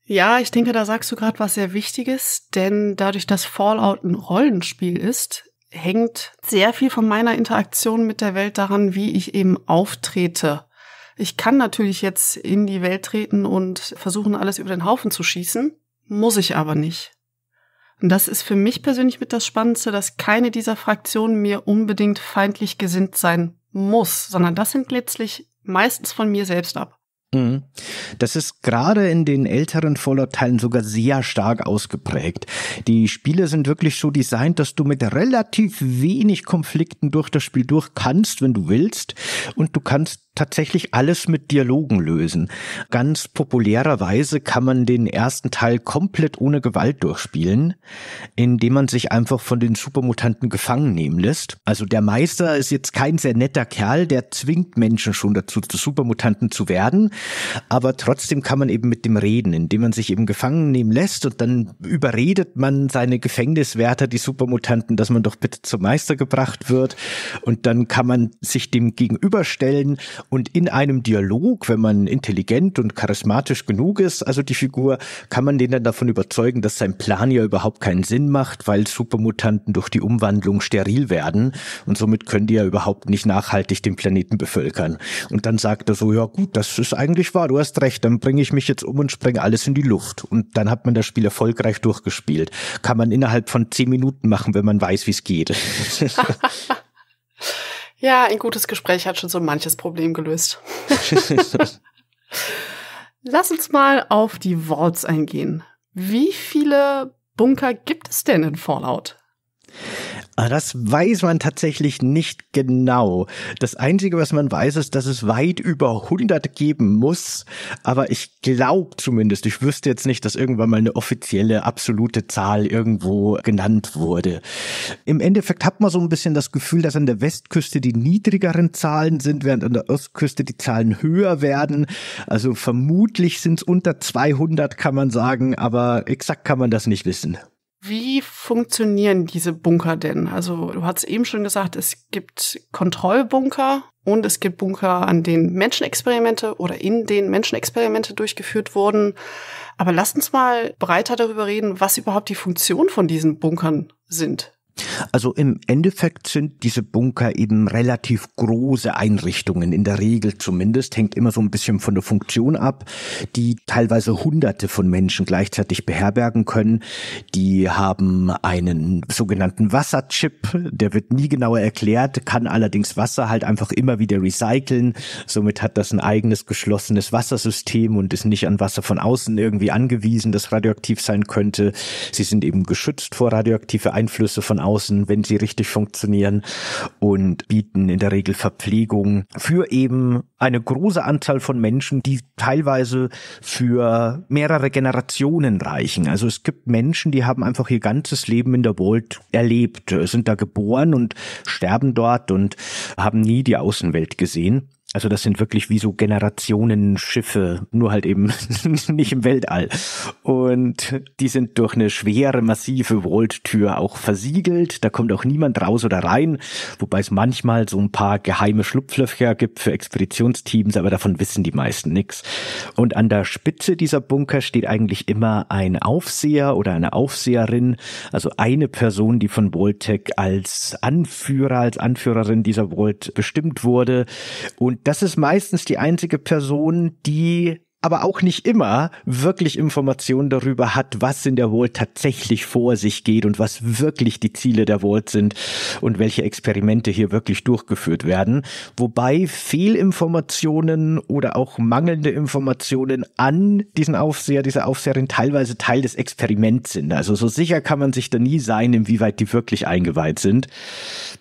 Ja, ich denke, da sagst du gerade was sehr Wichtiges, denn dadurch, dass Fallout ein Rollenspiel ist, hängt sehr viel von meiner Interaktion mit der Welt daran, wie ich eben auftrete. Ich kann natürlich jetzt in die Welt treten und versuchen, alles über den Haufen zu schießen, muss ich aber nicht. Und das ist für mich persönlich mit das Spannendste, dass keine dieser Fraktionen mir unbedingt feindlich gesinnt sein muss, sondern das hängt letztlich meistens von mir selbst ab. Mhm. Das ist gerade in den älteren Fallout-Teilen sogar sehr stark ausgeprägt. Die Spiele sind wirklich so designt, dass du mit relativ wenig Konflikten durch das Spiel durch kannst, wenn du willst. Und du kannst tatsächlich alles mit Dialogen lösen. Ganz populärerweise kann man den ersten Teil komplett ohne Gewalt durchspielen, indem man sich einfach von den Supermutanten gefangen nehmen lässt. Also der Meister ist jetzt kein sehr netter Kerl, der zwingt Menschen schon dazu, zu Supermutanten zu werden, aber trotzdem kann man eben mit dem reden, indem man sich eben gefangen nehmen lässt und dann überredet man seine Gefängniswärter, die Supermutanten, dass man doch bitte zum Meister gebracht wird und dann kann man sich dem gegenüberstellen und in einem Dialog, wenn man intelligent und charismatisch genug ist, also die Figur, kann man den dann davon überzeugen, dass sein Plan ja überhaupt keinen Sinn macht, weil Supermutanten durch die Umwandlung steril werden und somit können die ja überhaupt nicht nachhaltig den Planeten bevölkern. Und dann sagt er so, ja gut, das ist eigentlich wahr, du hast recht, dann bringe ich mich jetzt um und spreng alles in die Luft. Und dann hat man das Spiel erfolgreich durchgespielt. Kann man innerhalb von zehn Minuten machen, wenn man weiß, wie es geht. Ja, ein gutes Gespräch hat schon so manches Problem gelöst. Lass uns mal auf die Vaults eingehen. Wie viele Bunker gibt es denn in Fallout? Ah, das weiß man tatsächlich nicht genau. Das Einzige, was man weiß, ist, dass es weit über 100 geben muss. Aber ich glaube zumindest, ich wüsste jetzt nicht, dass irgendwann mal eine offizielle absolute Zahl irgendwo genannt wurde. Im Endeffekt hat man so ein bisschen das Gefühl, dass an der Westküste die niedrigeren Zahlen sind, während an der Ostküste die Zahlen höher werden. Also vermutlich sind es unter 200, kann man sagen, aber exakt kann man das nicht wissen. Wie funktionieren diese Bunker denn? Also du hast eben schon gesagt, es gibt Kontrollbunker und es gibt Bunker, an denen Menschenexperimente oder in denen Menschenexperimente durchgeführt wurden. Aber lasst uns mal breiter darüber reden, was überhaupt die Funktion von diesen Bunkern sind. Also im Endeffekt sind diese Bunker eben relativ große Einrichtungen, in der Regel zumindest, hängt immer so ein bisschen von der Funktion ab, die teilweise Hunderte von Menschen gleichzeitig beherbergen können. Die haben einen sogenannten Wasserchip, der wird nie genauer erklärt, kann allerdings Wasser halt einfach immer wieder recyceln. Somit hat das ein eigenes geschlossenes Wassersystem und ist nicht an Wasser von außen irgendwie angewiesen, das radioaktiv sein könnte. Sie sind eben geschützt vor radioaktive Einflüsse von außen, wenn sie richtig funktionieren und bieten in der Regel Verpflegung für eben eine große Anzahl von Menschen, die teilweise für mehrere Generationen reichen. Also es gibt Menschen, die haben einfach ihr ganzes Leben in der Welt erlebt, sind da geboren und sterben dort und haben nie die Außenwelt gesehen. Also das sind wirklich wie so Generationen Schiffe, nur halt eben nicht im Weltall. Und die sind durch eine schwere, massive Vault-Tür auch versiegelt. Da kommt auch niemand raus oder rein, wobei es manchmal so ein paar geheime Schlupflöcher gibt für Expeditionsteams, aber davon wissen die meisten nichts. Und an der Spitze dieser Bunker steht eigentlich immer ein Aufseher oder eine Aufseherin, also eine Person, die von Vault-Tech als Anführer, als Anführerin dieser Vault bestimmt wurde. Und das ist meistens die einzige Person, die aber auch nicht immer wirklich Informationen darüber hat, was in der Vault tatsächlich vor sich geht und was wirklich die Ziele der Vault sind und welche Experimente hier wirklich durchgeführt werden. Wobei Fehlinformationen oder auch mangelnde Informationen an diesen Aufseher, dieser Aufseherin teilweise Teil des Experiments sind. Also so sicher kann man sich da nie sein, inwieweit die wirklich eingeweiht sind.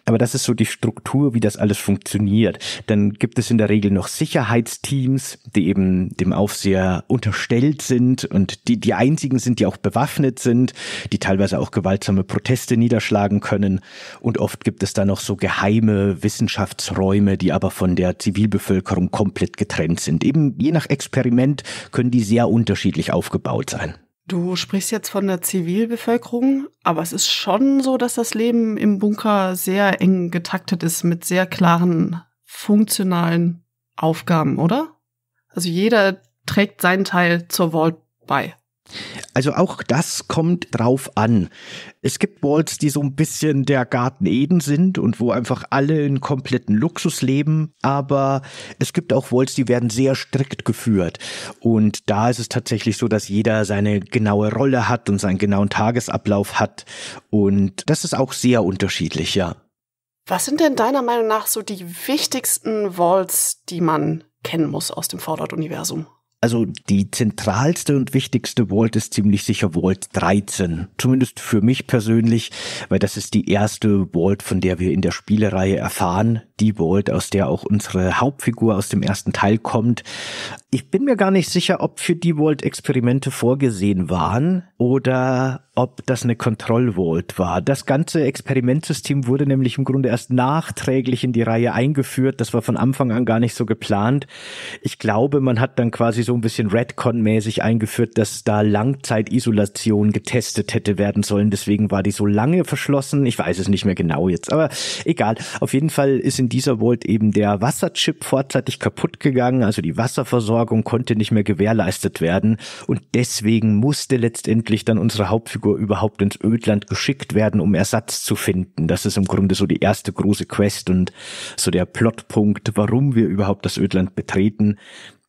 Aber das ist so die Struktur, wie das alles funktioniert. Dann gibt es in der Regel noch Sicherheitsteams, die eben dem Aufseher darauf unterstellt sind und die die einzigen sind, die auch bewaffnet sind, die teilweise auch gewaltsame Proteste niederschlagen können. Und oft gibt es da noch so geheime Wissenschaftsräume, die aber von der Zivilbevölkerung komplett getrennt sind. Eben je nach Experiment können die sehr unterschiedlich aufgebaut sein. Du sprichst jetzt von der Zivilbevölkerung, aber es ist schon so, dass das Leben im Bunker sehr eng getaktet ist mit sehr klaren funktionalen Aufgaben, oder? Also jeder trägt seinen Teil zur Vault bei. Also auch das kommt drauf an. Es gibt Walls, die so ein bisschen der Garten Eden sind und wo einfach alle in kompletten Luxus leben, aber es gibt auch Walls, die werden sehr strikt geführt und da ist es tatsächlich so, dass jeder seine genaue Rolle hat und seinen genauen Tagesablauf hat und das ist auch sehr unterschiedlich, ja. Was sind denn deiner Meinung nach so die wichtigsten Walls, die man kennen muss aus dem Fallout-Universum? Also die zentralste und wichtigste Vault ist ziemlich sicher Vault 13. Zumindest für mich persönlich, weil das ist die erste Vault, von der wir in der Spielereihe erfahren. Die Vault, aus der auch unsere Hauptfigur aus dem ersten Teil kommt. Ich bin mir gar nicht sicher, ob für die Volt Experimente vorgesehen waren oder ob das eine Kontrollvolt war. Das ganze Experimentsystem wurde nämlich im Grunde erst nachträglich in die Reihe eingeführt. Das war von Anfang an gar nicht so geplant. Ich glaube, man hat dann quasi so ein bisschen Redcon-mäßig eingeführt, dass da Langzeitisolation getestet hätte werden sollen. Deswegen war die so lange verschlossen. Ich weiß es nicht mehr genau jetzt, aber egal. Auf jeden Fall ist in dieser Volt eben der Wasserchip vorzeitig kaputt gegangen, also die Wasserversorgung Versorgung konnte nicht mehr gewährleistet werden und deswegen musste letztendlich dann unsere Hauptfigur überhaupt ins Ödland geschickt werden, um Ersatz zu finden. Das ist im Grunde so die erste große Quest und so der Plotpunkt, warum wir überhaupt das Ödland betreten.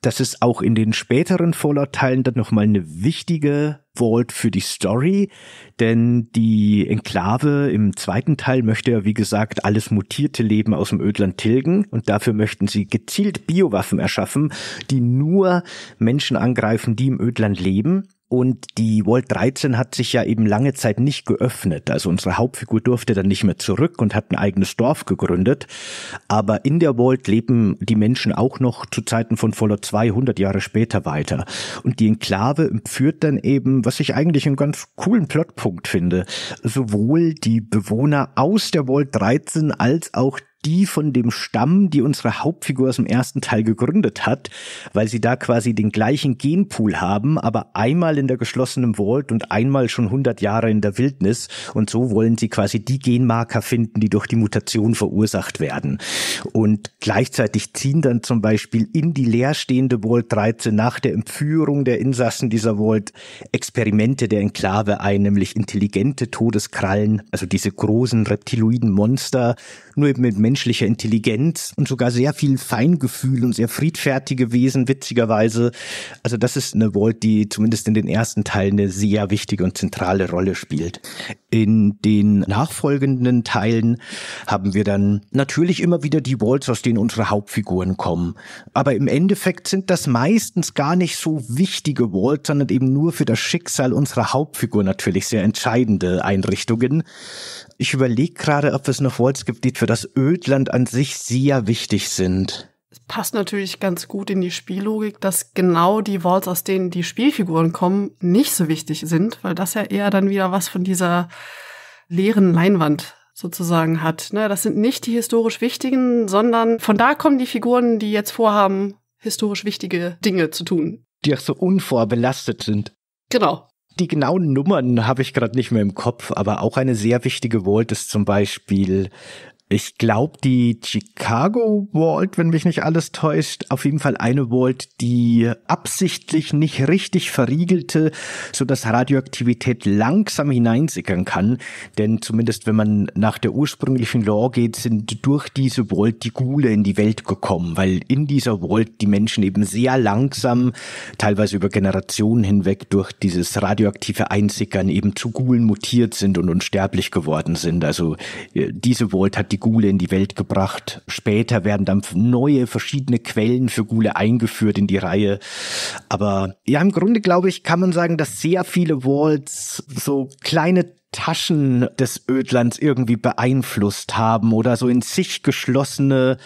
Das ist auch in den späteren Fallout-Teilen dann nochmal eine wichtige Vault für die Story, denn die Enklave im zweiten Teil möchte ja, wie gesagt, alles mutierte Leben aus dem Ödland tilgen und dafür möchten sie gezielt Biowaffen erschaffen, die nur Menschen angreifen, die im Ödland leben. Und die Vault 13 hat sich ja eben lange Zeit nicht geöffnet. Also unsere Hauptfigur durfte dann nicht mehr zurück und hat ein eigenes Dorf gegründet. Aber in der Vault leben die Menschen auch noch zu Zeiten von Fallout 200 Jahre später weiter. Und die Enklave führt dann eben, was ich eigentlich einen ganz coolen Plotpunkt finde, sowohl die Bewohner aus der Vault 13 als auch die von dem Stamm, die unsere Hauptfigur aus dem ersten Teil gegründet hat, weil sie da quasi den gleichen Genpool haben, aber einmal in der geschlossenen Vault und einmal schon 100 Jahre in der Wildnis und so wollen sie quasi die Genmarker finden, die durch die Mutation verursacht werden. Und gleichzeitig ziehen dann zum Beispiel in die leerstehende Vault 13 nach der Entführung der Insassen dieser Vault Experimente der Enklave ein, nämlich intelligente Todeskrallen, also diese großen reptiloiden Monster, nur eben mit menschlicher Intelligenz und sogar sehr viel Feingefühl und sehr friedfertige Wesen, witzigerweise. Also das ist eine Vault, die zumindest in den ersten Teilen eine sehr wichtige und zentrale Rolle spielt. In den nachfolgenden Teilen haben wir dann natürlich immer wieder die Vaults, aus denen unsere Hauptfiguren kommen. Aber im Endeffekt sind das meistens gar nicht so wichtige Vaults, sondern eben nur für das Schicksal unserer Hauptfigur natürlich sehr entscheidende Einrichtungen. Ich überlege gerade, ob es noch Vaults gibt, die für das Ödland an sich sehr wichtig sind. Es passt natürlich ganz gut in die Spiellogik, dass genau die Walls, aus denen die Spielfiguren kommen, nicht so wichtig sind, weil das ja eher dann wieder was von dieser leeren Leinwand sozusagen hat. Ne? das sind nicht die historisch wichtigen, sondern von da kommen die Figuren, die jetzt vorhaben, historisch wichtige Dinge zu tun. Die auch so unvorbelastet sind. Genau. Die genauen Nummern habe ich gerade nicht mehr im Kopf, aber auch eine sehr wichtige Vault ist zum Beispiel ich glaube, die Chicago Vault, wenn mich nicht alles täuscht, auf jeden Fall eine Vault, die absichtlich nicht richtig verriegelte, sodass Radioaktivität langsam hineinsickern kann. Denn zumindest wenn man nach der ursprünglichen Lore geht, sind durch diese Vault die Gule in die Welt gekommen, weil in dieser Vault die Menschen eben sehr langsam, teilweise über Generationen hinweg, durch dieses radioaktive Einsickern eben zu Gulen mutiert sind und unsterblich geworden sind. Also äh, diese Vault hat die Gule in die Welt gebracht. Später werden dann neue, verschiedene Quellen für Gule eingeführt in die Reihe. Aber ja, im Grunde glaube ich, kann man sagen, dass sehr viele Walls so kleine Taschen des Ödlands irgendwie beeinflusst haben oder so in sich geschlossene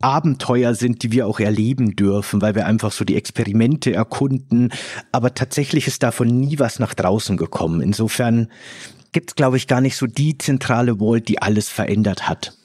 Abenteuer sind, die wir auch erleben dürfen, weil wir einfach so die Experimente erkunden. Aber tatsächlich ist davon nie was nach draußen gekommen. Insofern gibt es, glaube ich, gar nicht so die zentrale Vault, die alles verändert hat.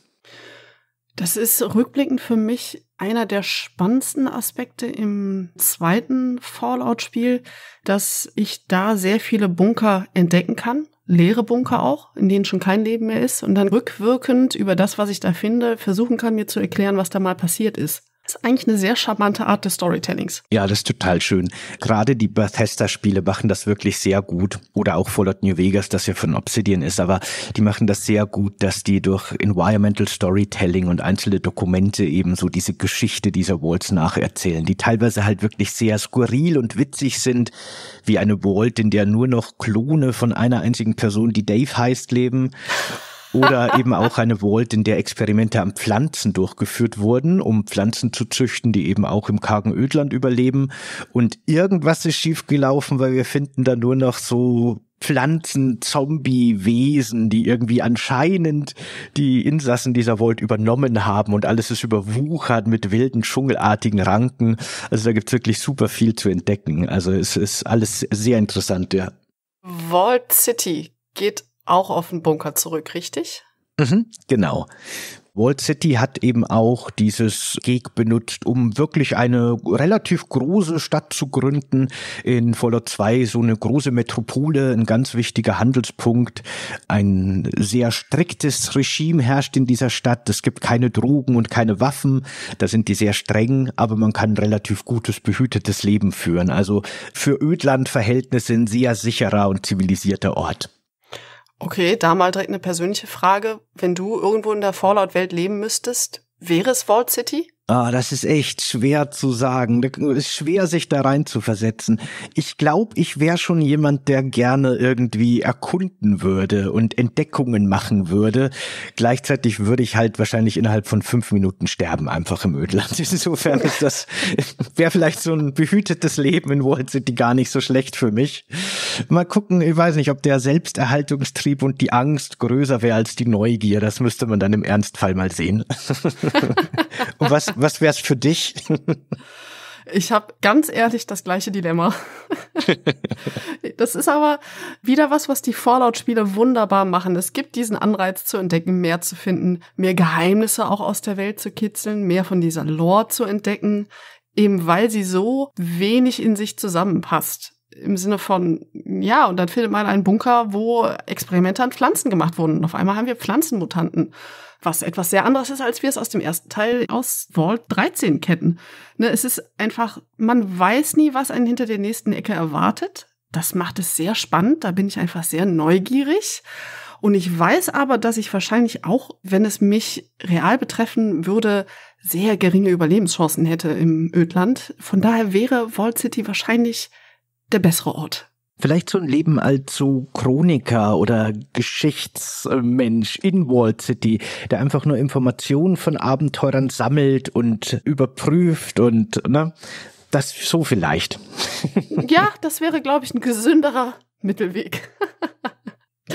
Das ist rückblickend für mich einer der spannendsten Aspekte im zweiten Fallout-Spiel, dass ich da sehr viele Bunker entdecken kann, leere Bunker auch, in denen schon kein Leben mehr ist und dann rückwirkend über das, was ich da finde, versuchen kann, mir zu erklären, was da mal passiert ist. Das ist eigentlich eine sehr charmante Art des Storytellings. Ja, das ist total schön. Gerade die Bethesda-Spiele machen das wirklich sehr gut. Oder auch Fallout New Vegas, das ja von Obsidian ist, aber die machen das sehr gut, dass die durch Environmental Storytelling und einzelne Dokumente eben so diese Geschichte dieser Walls nacherzählen, die teilweise halt wirklich sehr skurril und witzig sind, wie eine Walt, in der nur noch Klone von einer einzigen Person, die Dave heißt, leben. Oder eben auch eine Vault, in der Experimente an Pflanzen durchgeführt wurden, um Pflanzen zu züchten, die eben auch im kargen Ödland überleben. Und irgendwas ist schiefgelaufen, weil wir finden da nur noch so Pflanzen-Zombie-Wesen, die irgendwie anscheinend die Insassen dieser Vault übernommen haben und alles ist überwuchert mit wilden, dschungelartigen Ranken. Also da gibt's wirklich super viel zu entdecken. Also es ist alles sehr interessant, ja. Vault City geht auch auf den Bunker zurück, richtig? Mhm, genau. Wall City hat eben auch dieses Geg benutzt, um wirklich eine relativ große Stadt zu gründen. In Fallout 2 so eine große Metropole, ein ganz wichtiger Handelspunkt. Ein sehr striktes Regime herrscht in dieser Stadt. Es gibt keine Drogen und keine Waffen. Da sind die sehr streng, aber man kann relativ gutes, behütetes Leben führen. Also für Ödland-Verhältnisse ein sehr sicherer und zivilisierter Ort. Okay, da mal direkt eine persönliche Frage. Wenn du irgendwo in der Fallout-Welt leben müsstest, wäre es Vault City? Ah, das ist echt schwer zu sagen. Es ist schwer, sich da rein zu versetzen. Ich glaube, ich wäre schon jemand, der gerne irgendwie erkunden würde und Entdeckungen machen würde. Gleichzeitig würde ich halt wahrscheinlich innerhalb von fünf Minuten sterben, einfach im Ödland. Insofern ist das, wäre vielleicht so ein behütetes Leben in World City gar nicht so schlecht für mich. Mal gucken, ich weiß nicht, ob der Selbsterhaltungstrieb und die Angst größer wäre als die Neugier. Das müsste man dann im Ernstfall mal sehen. und was was wär's für dich? Ich habe ganz ehrlich das gleiche Dilemma. das ist aber wieder was, was die Fallout-Spiele wunderbar machen. Es gibt diesen Anreiz zu entdecken, mehr zu finden, mehr Geheimnisse auch aus der Welt zu kitzeln, mehr von dieser Lore zu entdecken, eben weil sie so wenig in sich zusammenpasst. Im Sinne von, ja, und dann findet man einen Bunker, wo Experimente an Pflanzen gemacht wurden. Und auf einmal haben wir Pflanzenmutanten was etwas sehr anderes ist, als wir es aus dem ersten Teil aus Vault 13 kennen. Ne, es ist einfach, man weiß nie, was einen hinter der nächsten Ecke erwartet. Das macht es sehr spannend, da bin ich einfach sehr neugierig. Und ich weiß aber, dass ich wahrscheinlich auch, wenn es mich real betreffen würde, sehr geringe Überlebenschancen hätte im Ödland. Von daher wäre Vault City wahrscheinlich der bessere Ort. Vielleicht so ein Leben als so Chroniker oder Geschichtsmensch in Wall City, der einfach nur Informationen von Abenteurern sammelt und überprüft und ne, das so vielleicht. Ja, das wäre, glaube ich, ein gesünderer Mittelweg.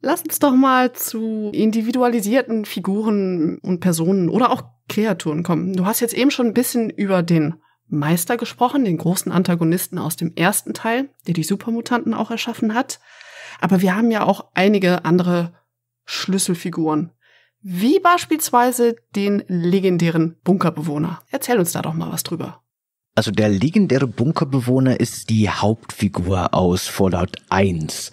Lass uns doch mal zu individualisierten Figuren und Personen oder auch Kreaturen kommen. Du hast jetzt eben schon ein bisschen über den Meister gesprochen, den großen Antagonisten aus dem ersten Teil, der die Supermutanten auch erschaffen hat. Aber wir haben ja auch einige andere Schlüsselfiguren, wie beispielsweise den legendären Bunkerbewohner. Erzähl uns da doch mal was drüber. Also der legendäre Bunkerbewohner ist die Hauptfigur aus Fallout 1.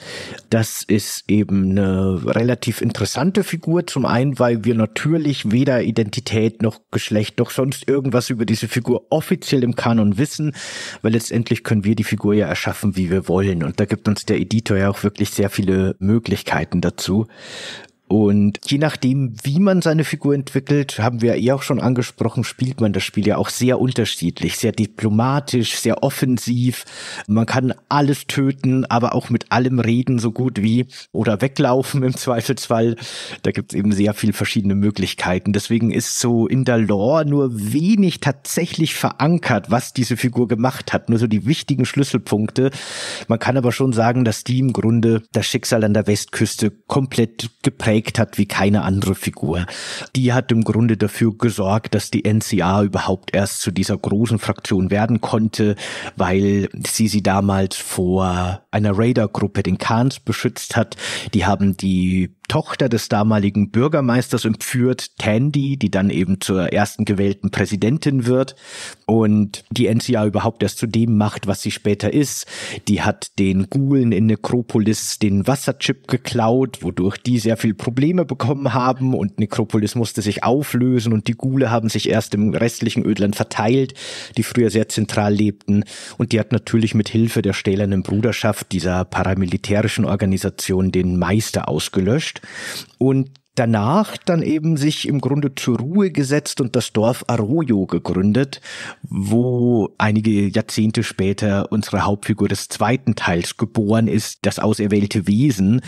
Das ist eben eine relativ interessante Figur. Zum einen, weil wir natürlich weder Identität noch Geschlecht noch sonst irgendwas über diese Figur offiziell im Kanon wissen, weil letztendlich können wir die Figur ja erschaffen, wie wir wollen. Und da gibt uns der Editor ja auch wirklich sehr viele Möglichkeiten dazu. Und je nachdem, wie man seine Figur entwickelt, haben wir ja eh auch schon angesprochen, spielt man das Spiel ja auch sehr unterschiedlich, sehr diplomatisch, sehr offensiv. Man kann alles töten, aber auch mit allem reden so gut wie oder weglaufen im Zweifelsfall. Da gibt's eben sehr viel verschiedene Möglichkeiten. Deswegen ist so in der Lore nur wenig tatsächlich verankert, was diese Figur gemacht hat. Nur so die wichtigen Schlüsselpunkte. Man kann aber schon sagen, dass die im Grunde das Schicksal an der Westküste komplett geprägt geprägt hat wie keine andere Figur. Die hat im Grunde dafür gesorgt, dass die NCA überhaupt erst zu dieser großen Fraktion werden konnte, weil sie sie damals vor einer Raider-Gruppe, den Khans, beschützt hat. Die haben die Tochter des damaligen Bürgermeisters in Tandy, die dann eben zur ersten gewählten Präsidentin wird und die NCA überhaupt erst zu dem macht, was sie später ist. Die hat den Gulen in Necropolis den Wasserchip geklaut, wodurch die sehr viel Probleme bekommen haben und Necropolis musste sich auflösen und die Gule haben sich erst im restlichen Ödland verteilt, die früher sehr zentral lebten und die hat natürlich mit Hilfe der stählernen Bruderschaft dieser paramilitärischen Organisation den Meister ausgelöscht gelöscht und danach dann eben sich im Grunde zur Ruhe gesetzt und das Dorf Arroyo gegründet, wo einige Jahrzehnte später unsere Hauptfigur des zweiten Teils geboren ist, das auserwählte Wesen,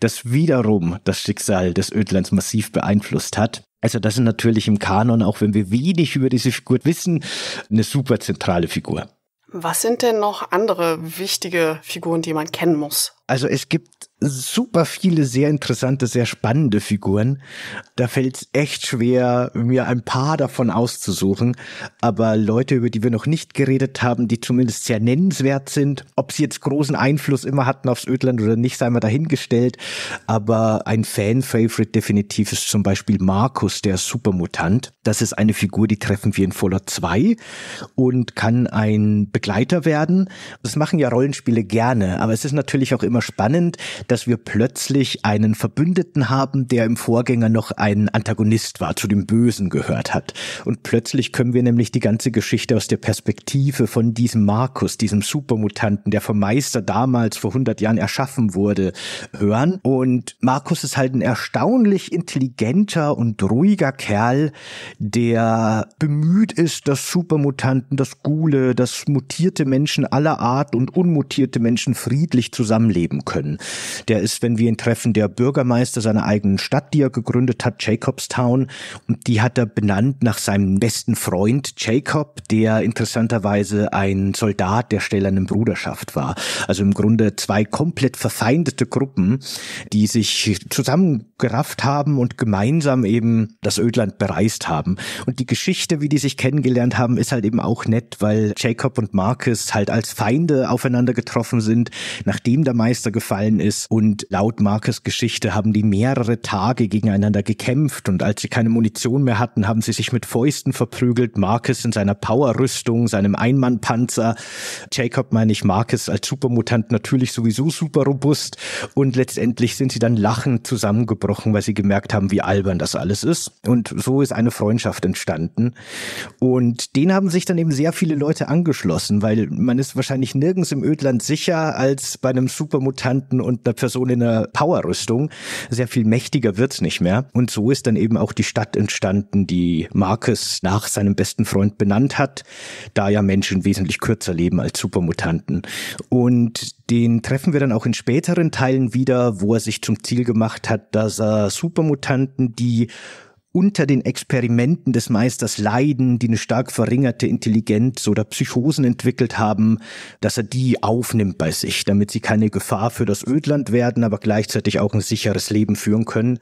das wiederum das Schicksal des Ödlands massiv beeinflusst hat. Also das ist natürlich im Kanon, auch wenn wir wenig über diese Figur wissen, eine super zentrale Figur. Was sind denn noch andere wichtige Figuren, die man kennen muss? Also es gibt super viele sehr interessante, sehr spannende Figuren. Da fällt es echt schwer, mir ein paar davon auszusuchen. Aber Leute, über die wir noch nicht geredet haben, die zumindest sehr nennenswert sind, ob sie jetzt großen Einfluss immer hatten aufs Ödland oder nicht, sei mal dahingestellt. Aber ein Fan-Favorite definitiv ist zum Beispiel Markus, der Supermutant. Das ist eine Figur, die treffen wir in Fallout 2 und kann ein Begleiter werden. Das machen ja Rollenspiele gerne, aber es ist natürlich auch immer immer spannend, dass wir plötzlich einen Verbündeten haben, der im Vorgänger noch ein Antagonist war, zu dem Bösen gehört hat. Und plötzlich können wir nämlich die ganze Geschichte aus der Perspektive von diesem Markus, diesem Supermutanten, der vom Meister damals vor 100 Jahren erschaffen wurde, hören. Und Markus ist halt ein erstaunlich intelligenter und ruhiger Kerl, der bemüht ist, dass Supermutanten, das Gule, dass mutierte Menschen aller Art und unmutierte Menschen friedlich zusammenleben leben können. Der ist, wenn wir ihn treffen, der Bürgermeister seiner eigenen Stadt, die er gegründet hat, Jacobstown. Und die hat er benannt nach seinem besten Freund Jacob, der interessanterweise ein Soldat der Stählernen Bruderschaft war. Also im Grunde zwei komplett verfeindete Gruppen, die sich zusammen gerafft haben und gemeinsam eben das Ödland bereist haben. Und die Geschichte, wie die sich kennengelernt haben, ist halt eben auch nett, weil Jacob und Marcus halt als Feinde aufeinander getroffen sind, nachdem der Meister gefallen ist. Und laut Marcus Geschichte haben die mehrere Tage gegeneinander gekämpft und als sie keine Munition mehr hatten, haben sie sich mit Fäusten verprügelt. Marcus in seiner Powerrüstung, seinem Einmannpanzer. Jacob meine ich, Marcus als Supermutant natürlich sowieso super robust. Und letztendlich sind sie dann lachend zusammengebrochen abgebrochen, weil sie gemerkt haben, wie albern das alles ist. Und so ist eine Freundschaft entstanden. Und den haben sich dann eben sehr viele Leute angeschlossen, weil man ist wahrscheinlich nirgends im Ödland sicher als bei einem Supermutanten und einer Person in einer Powerrüstung. Sehr viel mächtiger wird's nicht mehr. Und so ist dann eben auch die Stadt entstanden, die Marcus nach seinem besten Freund benannt hat, da ja Menschen wesentlich kürzer leben als Supermutanten. Und den treffen wir dann auch in späteren Teilen wieder, wo er sich zum Ziel gemacht hat, dass er Supermutanten, die unter den Experimenten des Meisters leiden, die eine stark verringerte Intelligenz oder Psychosen entwickelt haben, dass er die aufnimmt bei sich, damit sie keine Gefahr für das Ödland werden, aber gleichzeitig auch ein sicheres Leben führen können.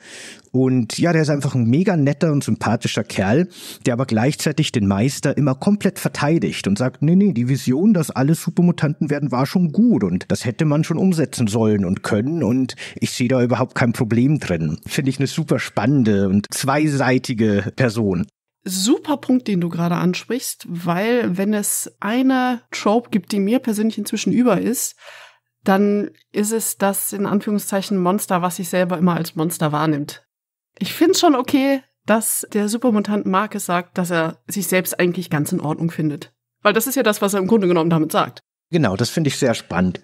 Und ja, der ist einfach ein mega netter und sympathischer Kerl, der aber gleichzeitig den Meister immer komplett verteidigt und sagt, nee, nee, die Vision, dass alle Supermutanten werden, war schon gut und das hätte man schon umsetzen sollen und können und ich sehe da überhaupt kein Problem drin. Finde ich eine super spannende und zweiseitige Person. Super Punkt, den du gerade ansprichst, weil wenn es eine Trope gibt, die mir persönlich inzwischen über ist, dann ist es das in Anführungszeichen Monster, was sich selber immer als Monster wahrnimmt. Ich finde es schon okay, dass der Supermutant Marcus sagt, dass er sich selbst eigentlich ganz in Ordnung findet. Weil das ist ja das, was er im Grunde genommen damit sagt. Genau, das finde ich sehr spannend.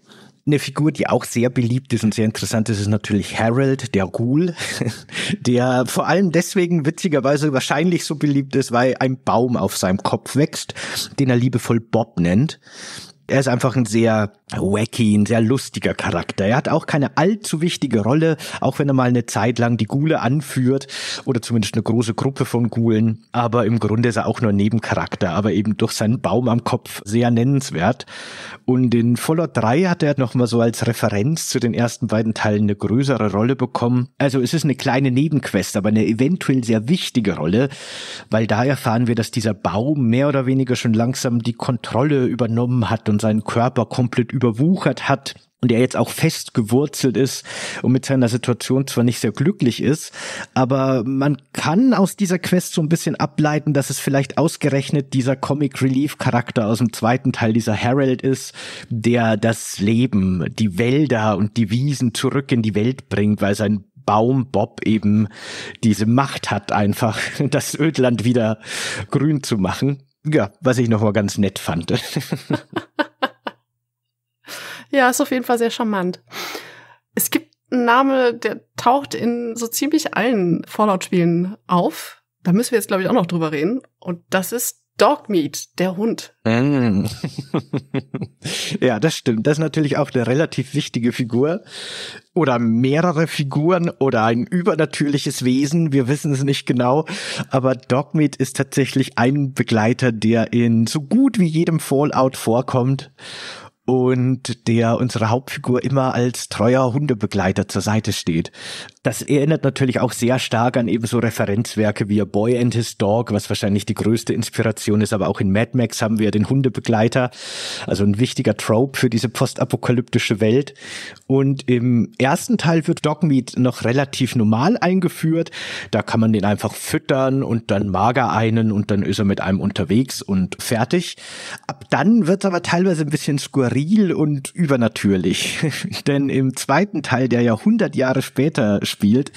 Eine Figur, die auch sehr beliebt ist und sehr interessant ist, ist natürlich Harold, der Ghoul, der vor allem deswegen witzigerweise wahrscheinlich so beliebt ist, weil ein Baum auf seinem Kopf wächst, den er liebevoll Bob nennt. Er ist einfach ein sehr wacky, ein sehr lustiger Charakter. Er hat auch keine allzu wichtige Rolle, auch wenn er mal eine Zeit lang die Gule anführt oder zumindest eine große Gruppe von Gulen. Aber im Grunde ist er auch nur ein Nebencharakter, aber eben durch seinen Baum am Kopf sehr nennenswert. Und in Fallout 3 hat er nochmal so als Referenz zu den ersten beiden Teilen eine größere Rolle bekommen. Also es ist eine kleine Nebenquest, aber eine eventuell sehr wichtige Rolle, weil da erfahren wir, dass dieser Baum mehr oder weniger schon langsam die Kontrolle übernommen hat und seinen Körper komplett überwuchert hat und er jetzt auch fest gewurzelt ist und mit seiner Situation zwar nicht sehr glücklich ist, aber man kann aus dieser Quest so ein bisschen ableiten, dass es vielleicht ausgerechnet dieser Comic Relief Charakter aus dem zweiten Teil dieser Harold ist, der das Leben, die Wälder und die Wiesen zurück in die Welt bringt, weil sein Baum Bob eben diese Macht hat, einfach das Ödland wieder grün zu machen. Ja, was ich noch mal ganz nett fand. Ja, ist auf jeden Fall sehr charmant. Es gibt einen Name, der taucht in so ziemlich allen Fallout-Spielen auf. Da müssen wir jetzt, glaube ich, auch noch drüber reden. Und das ist Dogmeat, der Hund. ja, das stimmt. Das ist natürlich auch eine relativ wichtige Figur. Oder mehrere Figuren oder ein übernatürliches Wesen. Wir wissen es nicht genau. Aber Dogmeat ist tatsächlich ein Begleiter, der in so gut wie jedem Fallout vorkommt und der unsere Hauptfigur immer als treuer Hundebegleiter zur Seite steht. Das erinnert natürlich auch sehr stark an ebenso Referenzwerke wie A Boy and His Dog, was wahrscheinlich die größte Inspiration ist, aber auch in Mad Max haben wir den Hundebegleiter, also ein wichtiger Trope für diese postapokalyptische Welt. Und im ersten Teil wird Dogmeat noch relativ normal eingeführt. Da kann man den einfach füttern und dann mager einen und dann ist er mit einem unterwegs und fertig. Ab dann wird es aber teilweise ein bisschen skurril skurril und übernatürlich. Denn im zweiten Teil, der ja 100 Jahre später spielt,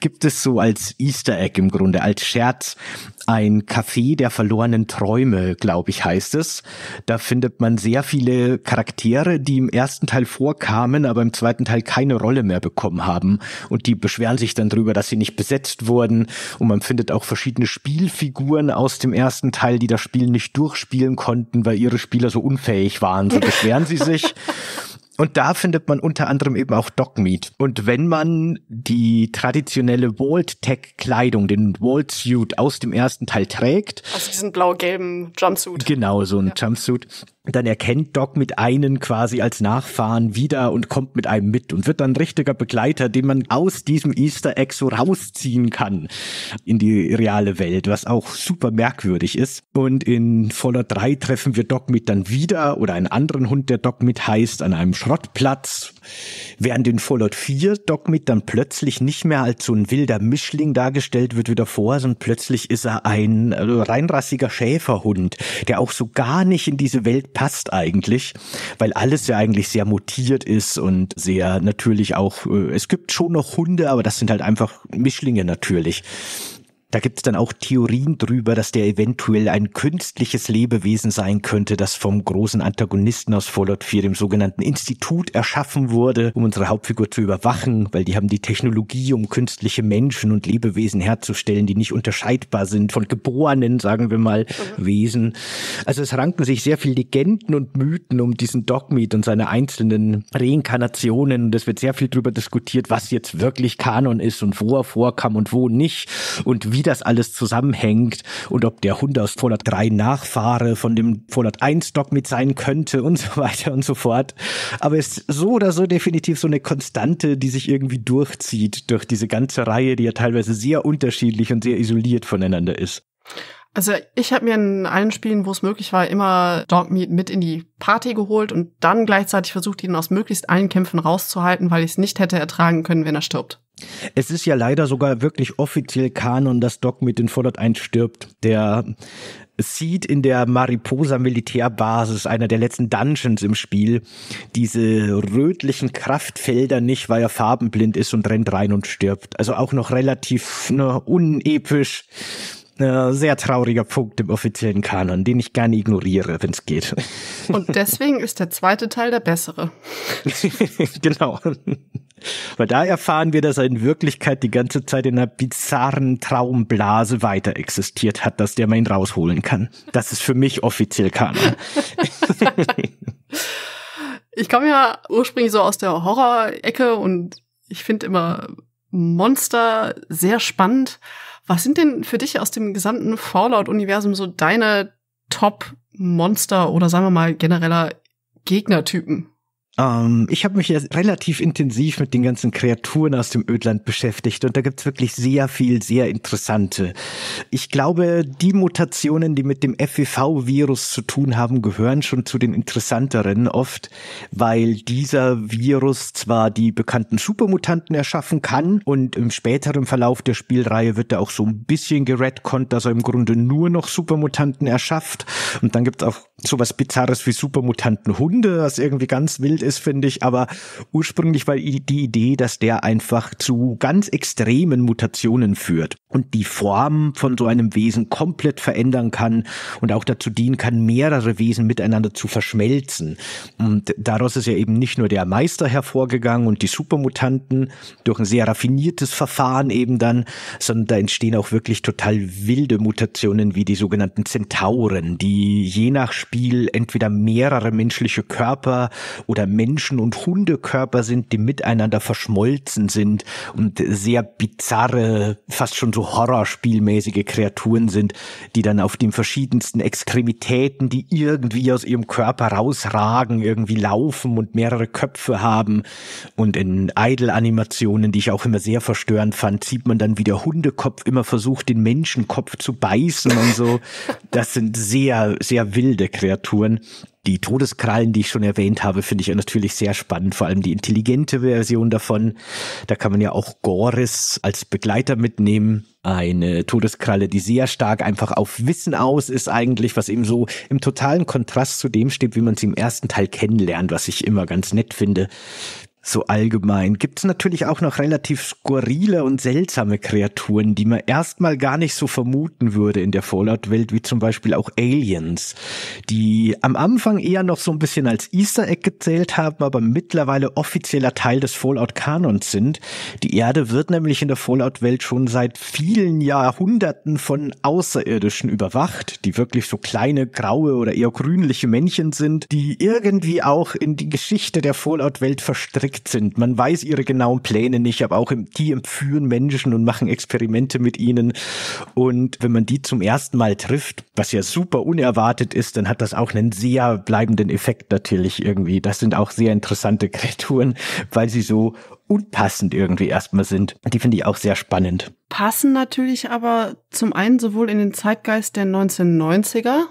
gibt es so als Easter Egg im Grunde, als Scherz ein Café der verlorenen Träume, glaube ich, heißt es. Da findet man sehr viele Charaktere, die im ersten Teil vorkamen, aber im zweiten Teil keine Rolle mehr bekommen haben. Und die beschweren sich dann drüber, dass sie nicht besetzt wurden. Und man findet auch verschiedene Spielfiguren aus dem ersten Teil, die das Spiel nicht durchspielen konnten, weil ihre Spieler so unfähig waren. So beschweren sie sich. Und da findet man unter anderem eben auch Dogmeat. Und wenn man die traditionelle vault tech kleidung den vault suit aus dem ersten Teil trägt. Also diesen blau-gelben Jumpsuit. Genau, so ein ja. Jumpsuit dann erkennt Doc mit einem quasi als Nachfahren wieder und kommt mit einem mit und wird dann ein richtiger Begleiter, den man aus diesem Easter Egg so rausziehen kann in die reale Welt, was auch super merkwürdig ist. Und in Voller 3 treffen wir Doc mit dann wieder oder einen anderen Hund, der Doc mit heißt, an einem Schrottplatz, Während in Fallout 4 Dogmeat dann plötzlich nicht mehr als so ein wilder Mischling dargestellt wird wie davor, sondern plötzlich ist er ein reinrassiger Schäferhund, der auch so gar nicht in diese Welt passt eigentlich, weil alles ja eigentlich sehr mutiert ist und sehr natürlich auch, äh, es gibt schon noch Hunde, aber das sind halt einfach Mischlinge natürlich. Da gibt es dann auch Theorien drüber, dass der eventuell ein künstliches Lebewesen sein könnte, das vom großen Antagonisten aus Fallout 4, dem sogenannten Institut, erschaffen wurde, um unsere Hauptfigur zu überwachen, weil die haben die Technologie, um künstliche Menschen und Lebewesen herzustellen, die nicht unterscheidbar sind von geborenen, sagen wir mal, mhm. Wesen. Also es ranken sich sehr viel Legenden und Mythen um diesen Dogmeat und seine einzelnen Reinkarnationen. Und es wird sehr viel darüber diskutiert, was jetzt wirklich Kanon ist und wo er vorkam und wo nicht und wie das alles zusammenhängt und ob der Hund aus Fallout 3 Nachfahre von dem Fallout 1 Dog mit sein könnte und so weiter und so fort. Aber es ist so oder so definitiv so eine Konstante, die sich irgendwie durchzieht durch diese ganze Reihe, die ja teilweise sehr unterschiedlich und sehr isoliert voneinander ist. Also ich habe mir in allen Spielen, wo es möglich war, immer Dogmeat mit in die Party geholt und dann gleichzeitig versucht, ihn aus möglichst allen Kämpfen rauszuhalten, weil ich es nicht hätte ertragen können, wenn er stirbt. Es ist ja leider sogar wirklich offiziell Kanon, dass Dogmeat in Fallout 1 stirbt. Der Seed in der Mariposa Militärbasis, einer der letzten Dungeons im Spiel, diese rötlichen Kraftfelder nicht, weil er farbenblind ist und rennt rein und stirbt. Also auch noch relativ ne, unepisch äh, sehr trauriger Punkt im offiziellen Kanon, den ich gerne ignoriere, wenn es geht. Und deswegen ist der zweite Teil der bessere. genau. Weil da erfahren wir, dass er in Wirklichkeit die ganze Zeit in einer bizarren Traumblase weiter existiert hat, dass der man ihn rausholen kann. Das ist für mich offiziell Kanon. ich komme ja ursprünglich so aus der Horror-Ecke und ich finde immer Monster sehr spannend. Was sind denn für dich aus dem gesamten Fallout-Universum so deine Top-Monster oder sagen wir mal genereller Gegnertypen? Ähm, ich habe mich ja relativ intensiv mit den ganzen Kreaturen aus dem Ödland beschäftigt und da gibt's wirklich sehr viel, sehr interessante. Ich glaube, die Mutationen, die mit dem FEV-Virus zu tun haben, gehören schon zu den interessanteren oft, weil dieser Virus zwar die bekannten Supermutanten erschaffen kann und im späteren Verlauf der Spielreihe wird er auch so ein bisschen geredconnt, dass er im Grunde nur noch Supermutanten erschafft und dann gibt's auch sowas Bizarres wie Supermutanten Hunde, was irgendwie ganz wild ist, finde ich. Aber ursprünglich war die Idee, dass der einfach zu ganz extremen Mutationen führt und die Form von so einem Wesen komplett verändern kann und auch dazu dienen kann, mehrere Wesen miteinander zu verschmelzen. Und daraus ist ja eben nicht nur der Meister hervorgegangen und die Supermutanten durch ein sehr raffiniertes Verfahren eben dann, sondern da entstehen auch wirklich total wilde Mutationen wie die sogenannten Zentauren, die je nach Spiel entweder mehrere menschliche Körper oder Menschen- und Hundekörper sind, die miteinander verschmolzen sind und sehr bizarre, fast schon so horrorspielmäßige Kreaturen sind, die dann auf den verschiedensten Extremitäten, die irgendwie aus ihrem Körper rausragen, irgendwie laufen und mehrere Köpfe haben. Und in Idle-Animationen, die ich auch immer sehr verstörend fand, sieht man dann, wie der Hundekopf immer versucht, den Menschenkopf zu beißen und so. Das sind sehr, sehr wilde Kreaturen. Die Todeskrallen, die ich schon erwähnt habe, finde ich natürlich sehr spannend, vor allem die intelligente Version davon. Da kann man ja auch Goris als Begleiter mitnehmen. Eine Todeskralle, die sehr stark einfach auf Wissen aus ist eigentlich, was eben so im totalen Kontrast zu dem steht, wie man sie im ersten Teil kennenlernt, was ich immer ganz nett finde so allgemein. Gibt es natürlich auch noch relativ skurrile und seltsame Kreaturen, die man erstmal gar nicht so vermuten würde in der Fallout-Welt, wie zum Beispiel auch Aliens, die am Anfang eher noch so ein bisschen als Easter Egg gezählt haben, aber mittlerweile offizieller Teil des Fallout-Kanons sind. Die Erde wird nämlich in der Fallout-Welt schon seit vielen Jahrhunderten von Außerirdischen überwacht, die wirklich so kleine, graue oder eher grünliche Männchen sind, die irgendwie auch in die Geschichte der Fallout-Welt verstrickt versteckt sind. Man weiß ihre genauen Pläne nicht, aber auch die empführen Menschen und machen Experimente mit ihnen. Und wenn man die zum ersten Mal trifft, was ja super unerwartet ist, dann hat das auch einen sehr bleibenden Effekt natürlich irgendwie. Das sind auch sehr interessante Kreaturen, weil sie so unpassend irgendwie erstmal sind. Die finde ich auch sehr spannend. Passen natürlich aber zum einen sowohl in den Zeitgeist der 1990er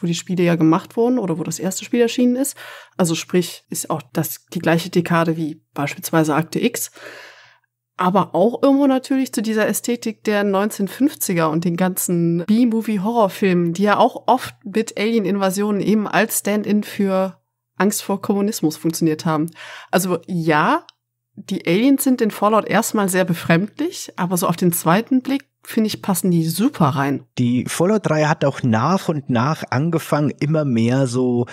wo die Spiele ja gemacht wurden oder wo das erste Spiel erschienen ist. Also sprich, ist auch das die gleiche Dekade wie beispielsweise Akte X. Aber auch irgendwo natürlich zu dieser Ästhetik der 1950er und den ganzen B-Movie-Horrorfilmen, die ja auch oft mit Alien-Invasionen eben als Stand-in für Angst vor Kommunismus funktioniert haben. Also ja, die Aliens sind in Fallout erstmal sehr befremdlich, aber so auf den zweiten Blick finde ich, passen die super rein. Die Fallout 3 hat auch nach und nach angefangen, immer mehr so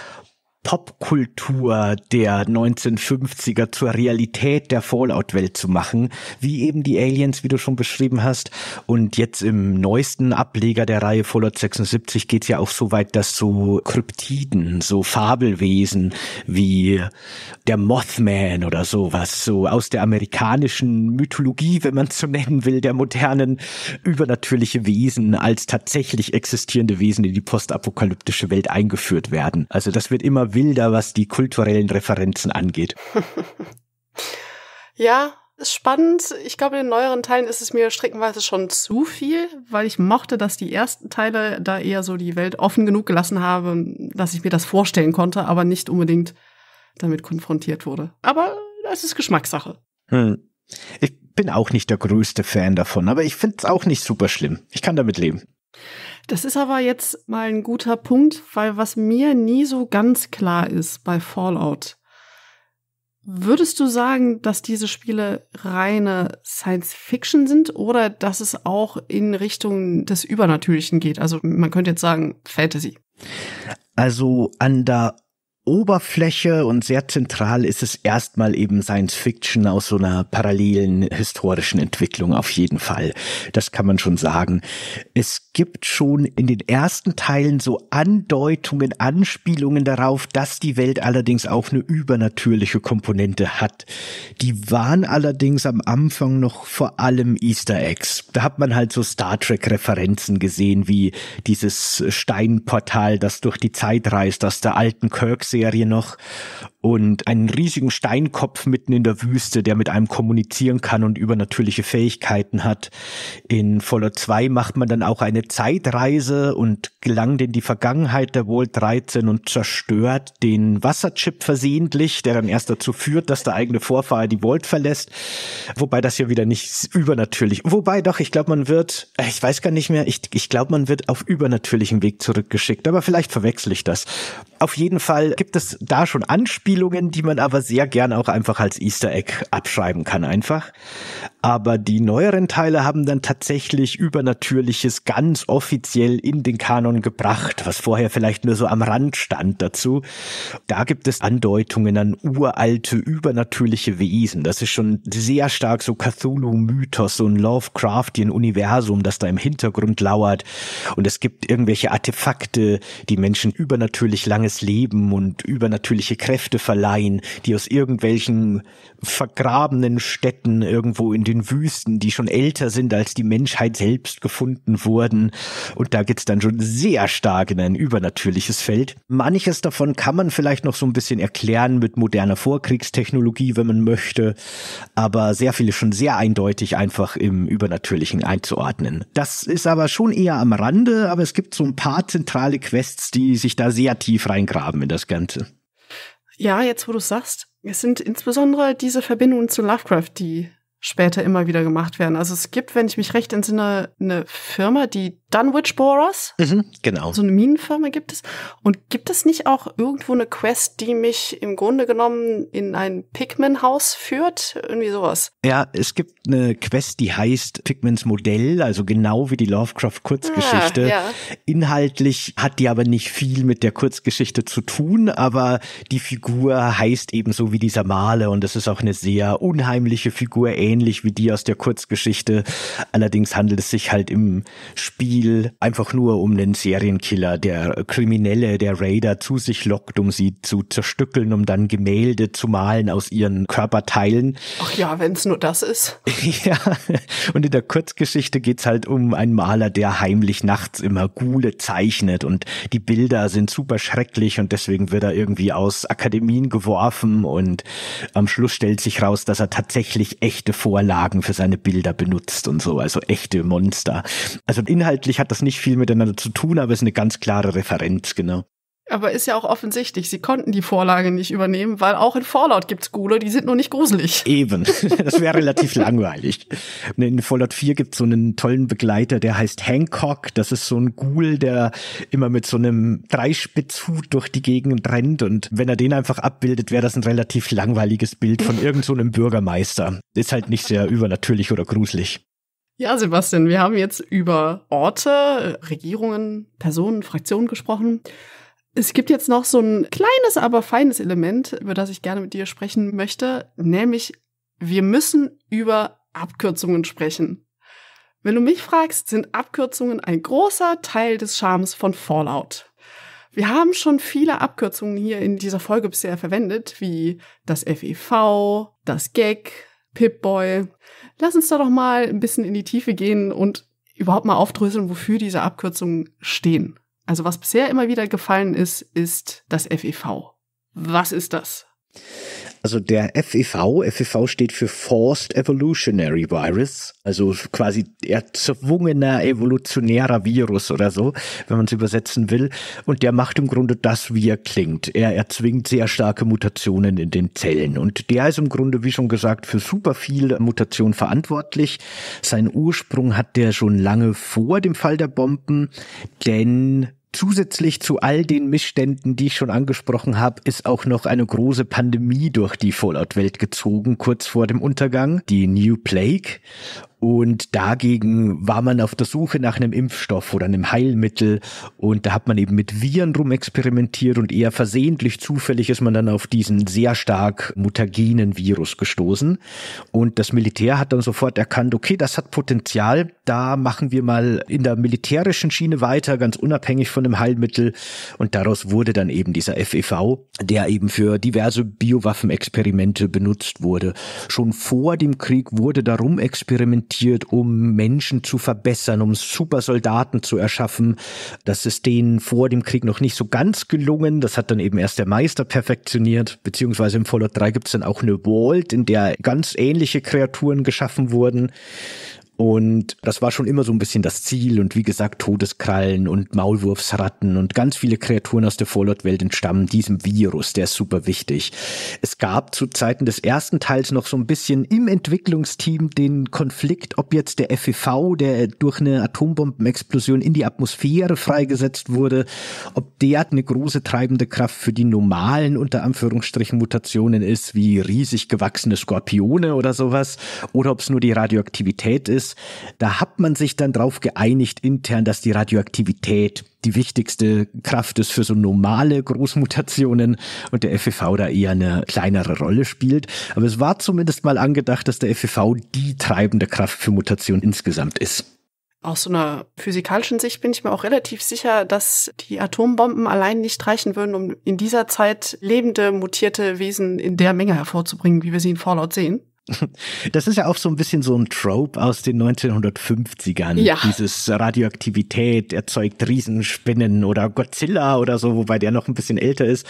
Popkultur der 1950er zur Realität der Fallout-Welt zu machen, wie eben die Aliens, wie du schon beschrieben hast. Und jetzt im neuesten Ableger der Reihe Fallout 76 geht es ja auch so weit, dass so Kryptiden, so Fabelwesen wie der Mothman oder sowas, so aus der amerikanischen Mythologie, wenn man es so nennen will, der modernen übernatürliche Wesen als tatsächlich existierende Wesen in die postapokalyptische Welt eingeführt werden. Also das wird immer wilder, was die kulturellen Referenzen angeht. ja, ist spannend. Ich glaube, in den neueren Teilen ist es mir streckenweise schon zu viel, weil ich mochte, dass die ersten Teile da eher so die Welt offen genug gelassen haben, dass ich mir das vorstellen konnte, aber nicht unbedingt damit konfrontiert wurde. Aber das ist Geschmackssache. Hm. Ich bin auch nicht der größte Fan davon, aber ich finde es auch nicht super schlimm. Ich kann damit leben. Das ist aber jetzt mal ein guter Punkt, weil was mir nie so ganz klar ist bei Fallout. Würdest du sagen, dass diese Spiele reine Science Fiction sind oder dass es auch in Richtung des Übernatürlichen geht? Also man könnte jetzt sagen Fantasy. Also an der Oberfläche und sehr zentral ist es erstmal eben Science Fiction aus so einer parallelen historischen Entwicklung auf jeden Fall. Das kann man schon sagen. Es gibt schon in den ersten Teilen so Andeutungen, Anspielungen darauf, dass die Welt allerdings auch eine übernatürliche Komponente hat. Die waren allerdings am Anfang noch vor allem Easter Eggs. Da hat man halt so Star Trek Referenzen gesehen, wie dieses Steinportal, das durch die Zeit reist, aus der alten Kirksee serie noch. und einen riesigen Steinkopf mitten in der Wüste, der mit einem kommunizieren kann und übernatürliche Fähigkeiten hat. In Fallout 2 macht man dann auch eine Zeitreise und gelangt in die Vergangenheit der World 13 und zerstört den Wasserchip versehentlich, der dann erst dazu führt, dass der eigene Vorfahrer die Vault verlässt. Wobei das ja wieder nicht übernatürlich. Wobei doch, ich glaube, man wird, äh, ich weiß gar nicht mehr, ich, ich glaube, man wird auf übernatürlichen Weg zurückgeschickt, aber vielleicht verwechsel ich das. Auf jeden Fall gibt es da schon Anspielungen Anspielungen, die man aber sehr gern auch einfach als Easter Egg abschreiben kann einfach. Aber die neueren Teile haben dann tatsächlich Übernatürliches ganz offiziell in den Kanon gebracht, was vorher vielleicht nur so am Rand stand dazu. Da gibt es Andeutungen an uralte übernatürliche Wesen. Das ist schon sehr stark so Cthulhu-Mythos, so ein Lovecraftian-Universum, das da im Hintergrund lauert. Und es gibt irgendwelche Artefakte, die Menschen übernatürlich langes Leben und übernatürliche Kräfte Gedichte verleihen, die aus irgendwelchen vergrabenen Städten irgendwo in den Wüsten, die schon älter sind als die Menschheit selbst gefunden wurden. Und da geht es dann schon sehr stark in ein übernatürliches Feld. Manches davon kann man vielleicht noch so ein bisschen erklären mit moderner Vorkriegstechnologie, wenn man möchte. Aber sehr viele schon sehr eindeutig einfach im Übernatürlichen einzuordnen. Das ist aber schon eher am Rande, aber es gibt so ein paar zentrale Quests, die sich da sehr tief reingraben in das Ganze. Ja, jetzt wo du sagst, es sind insbesondere diese Verbindungen zu Lovecraft, die später immer wieder gemacht werden. Also es gibt, wenn ich mich recht entsinne, eine Firma, die Dunwich Borers. Mhm, genau. So eine Minenfirma gibt es. Und gibt es nicht auch irgendwo eine Quest, die mich im Grunde genommen in ein Pikmin-Haus führt? Irgendwie sowas. Ja, es gibt eine Quest, die heißt Pikmins Modell, also genau wie die Lovecraft-Kurzgeschichte. Ja, ah, ja. Inhaltlich hat die aber nicht viel mit der Kurzgeschichte zu tun, aber die Figur heißt ebenso wie dieser Male und es ist auch eine sehr unheimliche Figur, ähnlich wie die aus der Kurzgeschichte. Allerdings handelt es sich halt im Spiel einfach nur um einen Serienkiller, der Kriminelle, der Raider zu sich lockt, um sie zu zerstückeln, um dann Gemälde zu malen aus ihren Körperteilen. Ach ja, wenn es nur das ist. ja, und in der Kurzgeschichte geht es halt um einen Maler, der heimlich nachts immer Gule zeichnet und die Bilder sind super schrecklich und deswegen wird er irgendwie aus Akademien geworfen und am Schluss stellt sich raus, dass er tatsächlich echte Vorlagen für seine Bilder benutzt und so, also echte Monster. Also inhaltlich hat das nicht viel miteinander zu tun, aber es ist eine ganz klare Referenz, genau. Aber ist ja auch offensichtlich, sie konnten die Vorlage nicht übernehmen, weil auch in Fallout gibt's Gule, die sind nur nicht gruselig. Eben, das wäre relativ langweilig. In Fallout 4 gibt's so einen tollen Begleiter, der heißt Hancock. Das ist so ein Ghoul, der immer mit so einem Dreispitzhut durch die Gegend rennt. Und wenn er den einfach abbildet, wäre das ein relativ langweiliges Bild von irgendeinem so Bürgermeister. Ist halt nicht sehr übernatürlich oder gruselig. Ja, Sebastian, wir haben jetzt über Orte, Regierungen, Personen, Fraktionen gesprochen. Es gibt jetzt noch so ein kleines, aber feines Element, über das ich gerne mit dir sprechen möchte, nämlich wir müssen über Abkürzungen sprechen. Wenn du mich fragst, sind Abkürzungen ein großer Teil des Charmes von Fallout. Wir haben schon viele Abkürzungen hier in dieser Folge bisher verwendet, wie das FEV, das Gag, Pip-Boy. Lass uns da doch mal ein bisschen in die Tiefe gehen und überhaupt mal aufdröseln, wofür diese Abkürzungen stehen. Also was bisher immer wieder gefallen ist, ist das FEV. Was ist das? Also der FEV, FEV steht für Forced Evolutionary Virus, also quasi erzwungener evolutionärer Virus oder so, wenn man es übersetzen will. Und der macht im Grunde das, wie er klingt. Er erzwingt sehr starke Mutationen in den Zellen. Und der ist im Grunde, wie schon gesagt, für super viel Mutation verantwortlich. Seinen Ursprung hat der schon lange vor dem Fall der Bomben, denn Zusätzlich zu all den Missständen, die ich schon angesprochen habe, ist auch noch eine große Pandemie durch die Fallout-Welt gezogen, kurz vor dem Untergang, die New Plague. Und dagegen war man auf der Suche nach einem Impfstoff oder einem Heilmittel. Und da hat man eben mit Viren rumexperimentiert und eher versehentlich, zufällig ist man dann auf diesen sehr stark mutagenen Virus gestoßen. Und das Militär hat dann sofort erkannt, okay, das hat Potenzial. Da machen wir mal in der militärischen Schiene weiter, ganz unabhängig von dem Heilmittel. Und daraus wurde dann eben dieser FEV, der eben für diverse Biowaffenexperimente benutzt wurde. Schon vor dem Krieg wurde darum experimentiert implementiert, um Menschen zu verbessern, um Supersoldaten zu erschaffen. Das ist denen vor dem Krieg noch nicht so ganz gelungen. Das hat dann eben erst der Meister perfektioniert, beziehungsweise im Fallout 3 gibt es dann auch eine Vault, in der ganz ähnliche Kreaturen geschaffen wurden. Und das war schon immer so ein bisschen das Ziel. Und wie gesagt, Todeskrallen und Maulwurfsratten und ganz viele Kreaturen aus der Fallout-Welt entstammen diesem Virus. Der ist super wichtig. Es gab zu Zeiten des ersten Teils noch so ein bisschen im Entwicklungsteam den Konflikt, ob jetzt der FEV, der durch eine Atombombenexplosion in die Atmosphäre freigesetzt wurde, ob der eine große treibende Kraft für die normalen, unter Anführungsstrichen, Mutationen ist, wie riesig gewachsene Skorpione oder sowas, oder ob es nur die Radioaktivität ist ist. Da hat man sich dann drauf geeinigt intern, dass die Radioaktivität die wichtigste Kraft ist für so normale Großmutationen und der FEV da eher eine kleinere Rolle spielt. Aber es war zumindest mal angedacht, dass der FEV die treibende Kraft für Mutationen insgesamt ist. Aus so einer physikalischen Sicht bin ich mir auch relativ sicher, dass die Atombomben allein nicht reichen würden, um in dieser Zeit lebende, mutierte Wesen in der Menge hervorzubringen, wie wir sie in Fallout sehen. Das ist ja auch so ein bisschen so ein Trope aus den 1950ern. Ja. Dieses Radioaktivität erzeugt Riesenspinnen oder Godzilla oder so, wobei der noch ein bisschen älter ist.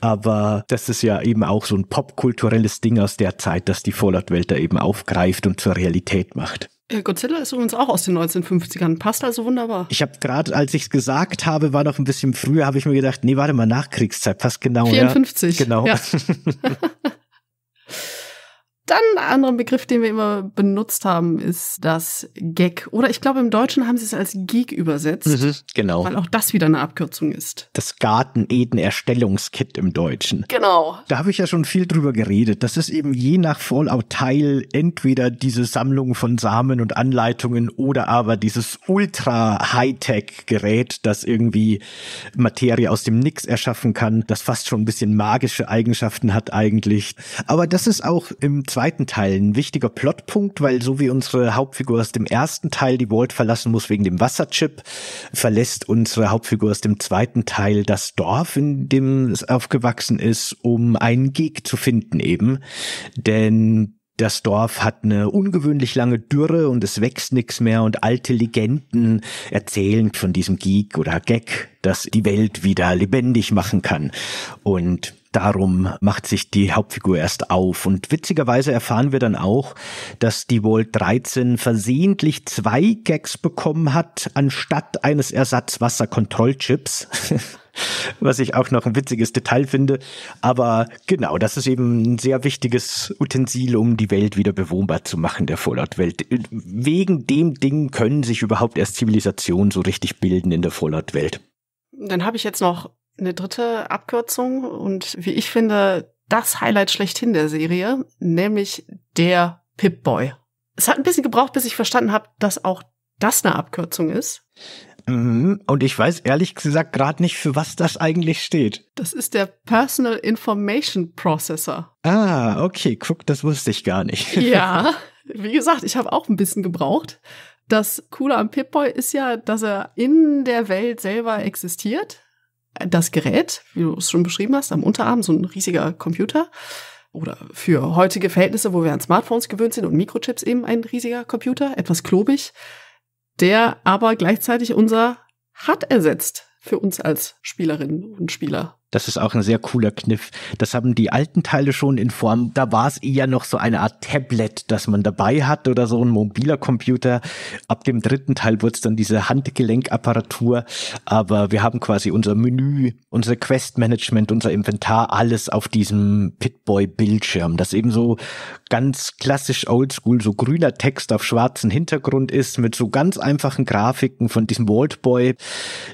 Aber das ist ja eben auch so ein popkulturelles Ding aus der Zeit, das die Fallout-Welt da eben aufgreift und zur Realität macht. Godzilla ist übrigens auch aus den 1950ern, passt also wunderbar. Ich habe gerade, als ich es gesagt habe, war noch ein bisschen früher, habe ich mir gedacht, nee, warte mal, Nachkriegszeit, passt genau. 54. Ja, genau. Ja. Dann ein anderer Begriff, den wir immer benutzt haben, ist das Gag. Oder ich glaube, im Deutschen haben sie es als Geek übersetzt. Mhm, genau. Weil auch das wieder eine Abkürzung ist. Das Garten-Eden-Erstellungskit im Deutschen. Genau. Da habe ich ja schon viel drüber geredet. Das ist eben je nach Fallout-Teil entweder diese Sammlung von Samen und Anleitungen oder aber dieses ultra high tech gerät das irgendwie Materie aus dem Nix erschaffen kann, das fast schon ein bisschen magische Eigenschaften hat eigentlich. Aber das ist auch im zweiten Teil ein wichtiger Plotpunkt, weil so wie unsere Hauptfigur aus dem ersten Teil die Vault verlassen muss wegen dem Wasserchip, verlässt unsere Hauptfigur aus dem zweiten Teil das Dorf, in dem es aufgewachsen ist, um einen Geg zu finden eben. Denn das Dorf hat eine ungewöhnlich lange Dürre und es wächst nichts mehr und alte Legenden erzählen von diesem Geek oder Gag, dass die Welt wieder lebendig machen kann. Und Darum macht sich die Hauptfigur erst auf. Und witzigerweise erfahren wir dann auch, dass die Volt 13 versehentlich zwei Gags bekommen hat, anstatt eines Ersatzwasserkontrollchips. was ich auch noch ein witziges Detail finde. Aber genau, das ist eben ein sehr wichtiges Utensil, um die Welt wieder bewohnbar zu machen, der Fallout-Welt. Wegen dem Ding können sich überhaupt erst Zivilisationen so richtig bilden in der Fallout-Welt. Dann habe ich jetzt noch eine dritte Abkürzung und wie ich finde, das Highlight schlechthin der Serie, nämlich der Pip-Boy. Es hat ein bisschen gebraucht, bis ich verstanden habe, dass auch das eine Abkürzung ist. Mhm, und ich weiß ehrlich gesagt gerade nicht, für was das eigentlich steht. Das ist der Personal Information Processor. Ah, okay, guck, das wusste ich gar nicht. Ja, wie gesagt, ich habe auch ein bisschen gebraucht. Das Coole am Pip-Boy ist ja, dass er in der Welt selber existiert das Gerät, wie du es schon beschrieben hast, am Unterarm, so ein riesiger Computer. Oder für heutige Verhältnisse, wo wir an Smartphones gewöhnt sind und Mikrochips eben ein riesiger Computer, etwas klobig, der aber gleichzeitig unser Hut ersetzt für uns als Spielerinnen und Spieler. Das ist auch ein sehr cooler Kniff. Das haben die alten Teile schon in Form, da war es eher noch so eine Art Tablet, das man dabei hat oder so ein mobiler Computer. Ab dem dritten Teil wurde es dann diese Handgelenkapparatur. Aber wir haben quasi unser Menü, unser Quest-Management, unser Inventar, alles auf diesem Pitboy-Bildschirm, das eben so ganz klassisch oldschool, so grüner Text auf schwarzen Hintergrund ist, mit so ganz einfachen Grafiken von diesem Waldboy,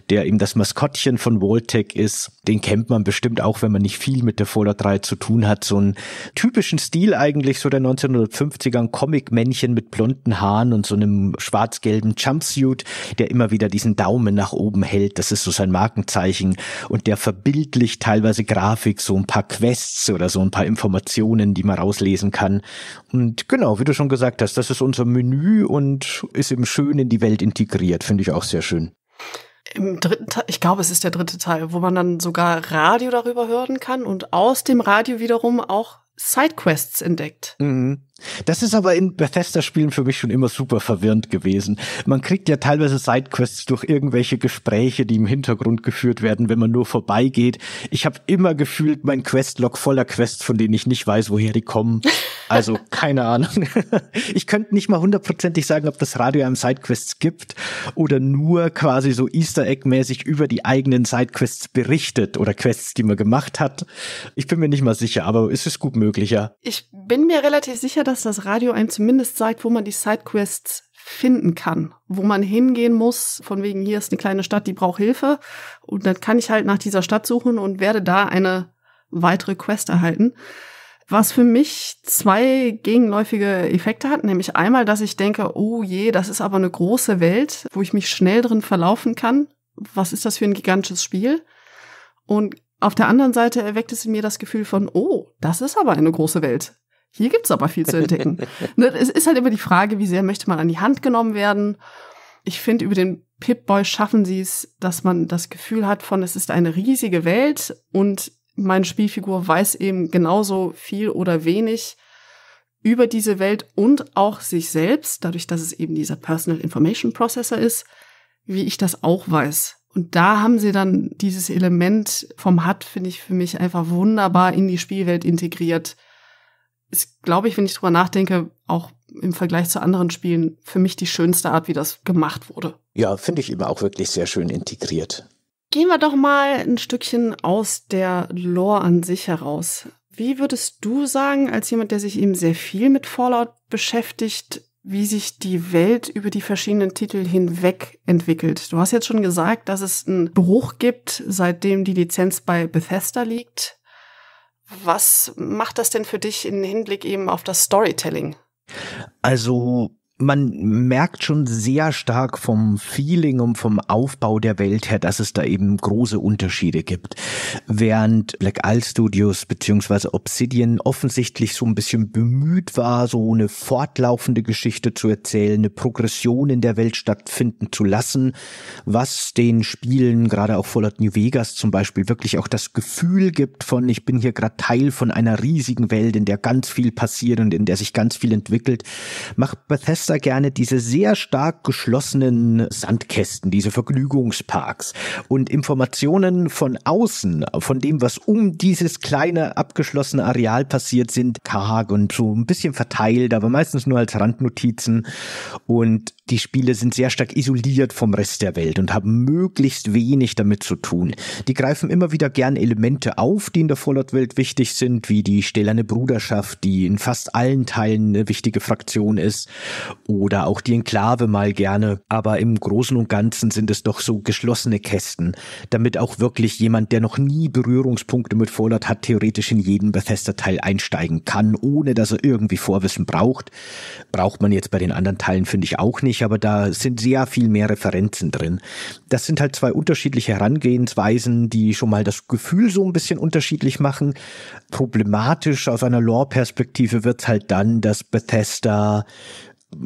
der eben das Maskottchen von Waltech ist den kennt man bestimmt auch, wenn man nicht viel mit der Fallout 3 zu tun hat. So einen typischen Stil eigentlich, so der 1950er, Comic-Männchen mit blonden Haaren und so einem schwarz-gelben Jumpsuit, der immer wieder diesen Daumen nach oben hält. Das ist so sein Markenzeichen. Und der verbildlicht teilweise Grafik, so ein paar Quests oder so ein paar Informationen, die man rauslesen kann. Und genau, wie du schon gesagt hast, das ist unser Menü und ist eben schön in die Welt integriert. Finde ich auch sehr schön im dritten Teil, ich glaube, es ist der dritte Teil, wo man dann sogar Radio darüber hören kann und aus dem Radio wiederum auch Sidequests entdeckt. Mhm. Das ist aber in Bethesda-Spielen für mich schon immer super verwirrend gewesen. Man kriegt ja teilweise Sidequests durch irgendwelche Gespräche, die im Hintergrund geführt werden, wenn man nur vorbeigeht. Ich habe immer gefühlt mein Questlog voller Quests, von denen ich nicht weiß, woher die kommen. Also keine Ahnung. Ich könnte nicht mal hundertprozentig sagen, ob das Radio einem Sidequests gibt oder nur quasi so Easter Egg-mäßig über die eigenen Sidequests berichtet oder Quests, die man gemacht hat. Ich bin mir nicht mal sicher, aber es ist gut möglich, ja. Ich bin mir relativ sicher, dass das Radio einem zumindest sagt, wo man die Sidequests finden kann, wo man hingehen muss, von wegen hier ist eine kleine Stadt, die braucht Hilfe und dann kann ich halt nach dieser Stadt suchen und werde da eine weitere Quest erhalten was für mich zwei gegenläufige Effekte hat, nämlich einmal, dass ich denke, oh je, das ist aber eine große Welt, wo ich mich schnell drin verlaufen kann. Was ist das für ein gigantisches Spiel? Und auf der anderen Seite erweckt es in mir das Gefühl von, oh, das ist aber eine große Welt. Hier gibt's aber viel zu entdecken. Ne, es ist halt immer die Frage, wie sehr möchte man an die Hand genommen werden. Ich finde, über den Pip-Boy schaffen sie es, dass man das Gefühl hat von, es ist eine riesige Welt und meine Spielfigur weiß eben genauso viel oder wenig über diese Welt und auch sich selbst, dadurch, dass es eben dieser Personal Information Processor ist, wie ich das auch weiß. Und da haben sie dann dieses Element vom HUD, finde ich, für mich einfach wunderbar in die Spielwelt integriert. Ist, glaube ich, wenn ich drüber nachdenke, auch im Vergleich zu anderen Spielen für mich die schönste Art, wie das gemacht wurde. Ja, finde ich eben auch wirklich sehr schön integriert. Gehen wir doch mal ein Stückchen aus der Lore an sich heraus. Wie würdest du sagen, als jemand, der sich eben sehr viel mit Fallout beschäftigt, wie sich die Welt über die verschiedenen Titel hinweg entwickelt? Du hast jetzt schon gesagt, dass es einen Bruch gibt, seitdem die Lizenz bei Bethesda liegt. Was macht das denn für dich im Hinblick eben auf das Storytelling? Also man merkt schon sehr stark vom Feeling und vom Aufbau der Welt her, dass es da eben große Unterschiede gibt. Während Black Isle Studios beziehungsweise Obsidian offensichtlich so ein bisschen bemüht war, so eine fortlaufende Geschichte zu erzählen, eine Progression in der Welt stattfinden zu lassen, was den Spielen, gerade auch Fallout New Vegas zum Beispiel, wirklich auch das Gefühl gibt von, ich bin hier gerade Teil von einer riesigen Welt, in der ganz viel passiert und in der sich ganz viel entwickelt, macht Bethesda Nutzer gerne diese sehr stark geschlossenen Sandkästen, diese Vergnügungsparks und Informationen von außen, von dem, was um dieses kleine abgeschlossene Areal passiert, sind karg und so ein bisschen verteilt, aber meistens nur als Randnotizen und die Spiele sind sehr stark isoliert vom Rest der Welt und haben möglichst wenig damit zu tun. Die greifen immer wieder gern Elemente auf, die in der Fallout-Welt wichtig sind, wie die Stählerne Bruderschaft, die in fast allen Teilen eine wichtige Fraktion ist, oder auch die Enklave mal gerne. Aber im Großen und Ganzen sind es doch so geschlossene Kästen, damit auch wirklich jemand, der noch nie Berührungspunkte mit Fallout hat, theoretisch in jeden Bethesda-Teil einsteigen kann, ohne dass er irgendwie Vorwissen braucht. Braucht man jetzt bei den anderen Teilen, finde ich auch nicht nicht, aber da sind sehr viel mehr Referenzen drin. Das sind halt zwei unterschiedliche Herangehensweisen, die schon mal das Gefühl so ein bisschen unterschiedlich machen. Problematisch aus einer Lore-Perspektive wird halt dann, dass Bethesda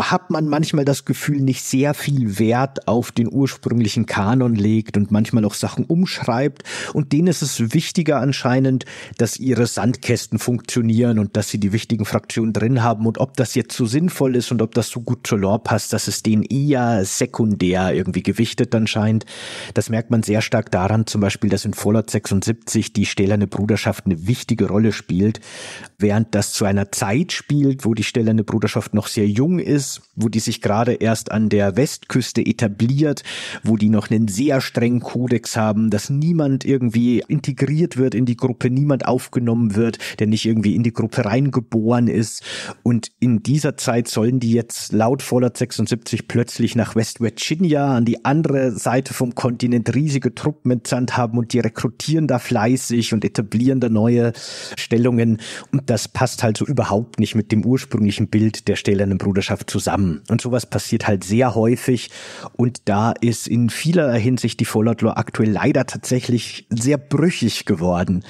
hat man manchmal das Gefühl, nicht sehr viel Wert auf den ursprünglichen Kanon legt und manchmal auch Sachen umschreibt. Und denen ist es wichtiger anscheinend, dass ihre Sandkästen funktionieren und dass sie die wichtigen Fraktionen drin haben. Und ob das jetzt so sinnvoll ist und ob das so gut zur Lore passt, dass es denen eher sekundär irgendwie gewichtet anscheinend. Das merkt man sehr stark daran, zum Beispiel, dass in Fallout 76 die Stählerne Bruderschaft eine wichtige Rolle spielt, während das zu einer Zeit spielt, wo die Stählerne Bruderschaft noch sehr jung ist ist, wo die sich gerade erst an der Westküste etabliert, wo die noch einen sehr strengen Kodex haben, dass niemand irgendwie integriert wird in die Gruppe, niemand aufgenommen wird, der nicht irgendwie in die Gruppe reingeboren ist. Und in dieser Zeit sollen die jetzt laut Fallout 76 plötzlich nach West Virginia an die andere Seite vom Kontinent riesige Truppen entsandt haben und die rekrutieren da fleißig und etablieren da neue Stellungen. Und das passt halt so überhaupt nicht mit dem ursprünglichen Bild der stählernen Bruderschaft zusammen. Und sowas passiert halt sehr häufig. Und da ist in vieler Hinsicht die Fallout Law aktuell leider tatsächlich sehr brüchig geworden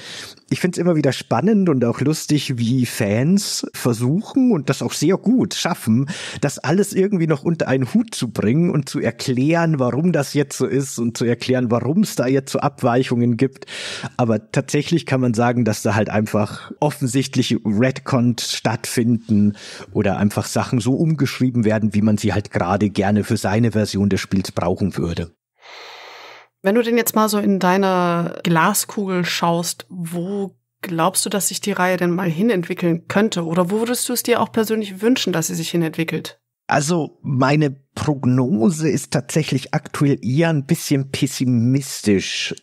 ich finde es immer wieder spannend und auch lustig, wie Fans versuchen und das auch sehr gut schaffen, das alles irgendwie noch unter einen Hut zu bringen und zu erklären, warum das jetzt so ist und zu erklären, warum es da jetzt so Abweichungen gibt. Aber tatsächlich kann man sagen, dass da halt einfach offensichtliche Redcons stattfinden oder einfach Sachen so umgeschrieben werden, wie man sie halt gerade gerne für seine Version des Spiels brauchen würde. Wenn du denn jetzt mal so in deiner Glaskugel schaust, wo glaubst du, dass sich die Reihe denn mal hinentwickeln könnte? Oder wo würdest du es dir auch persönlich wünschen, dass sie sich hinentwickelt? Also meine Prognose ist tatsächlich aktuell eher ein bisschen pessimistisch.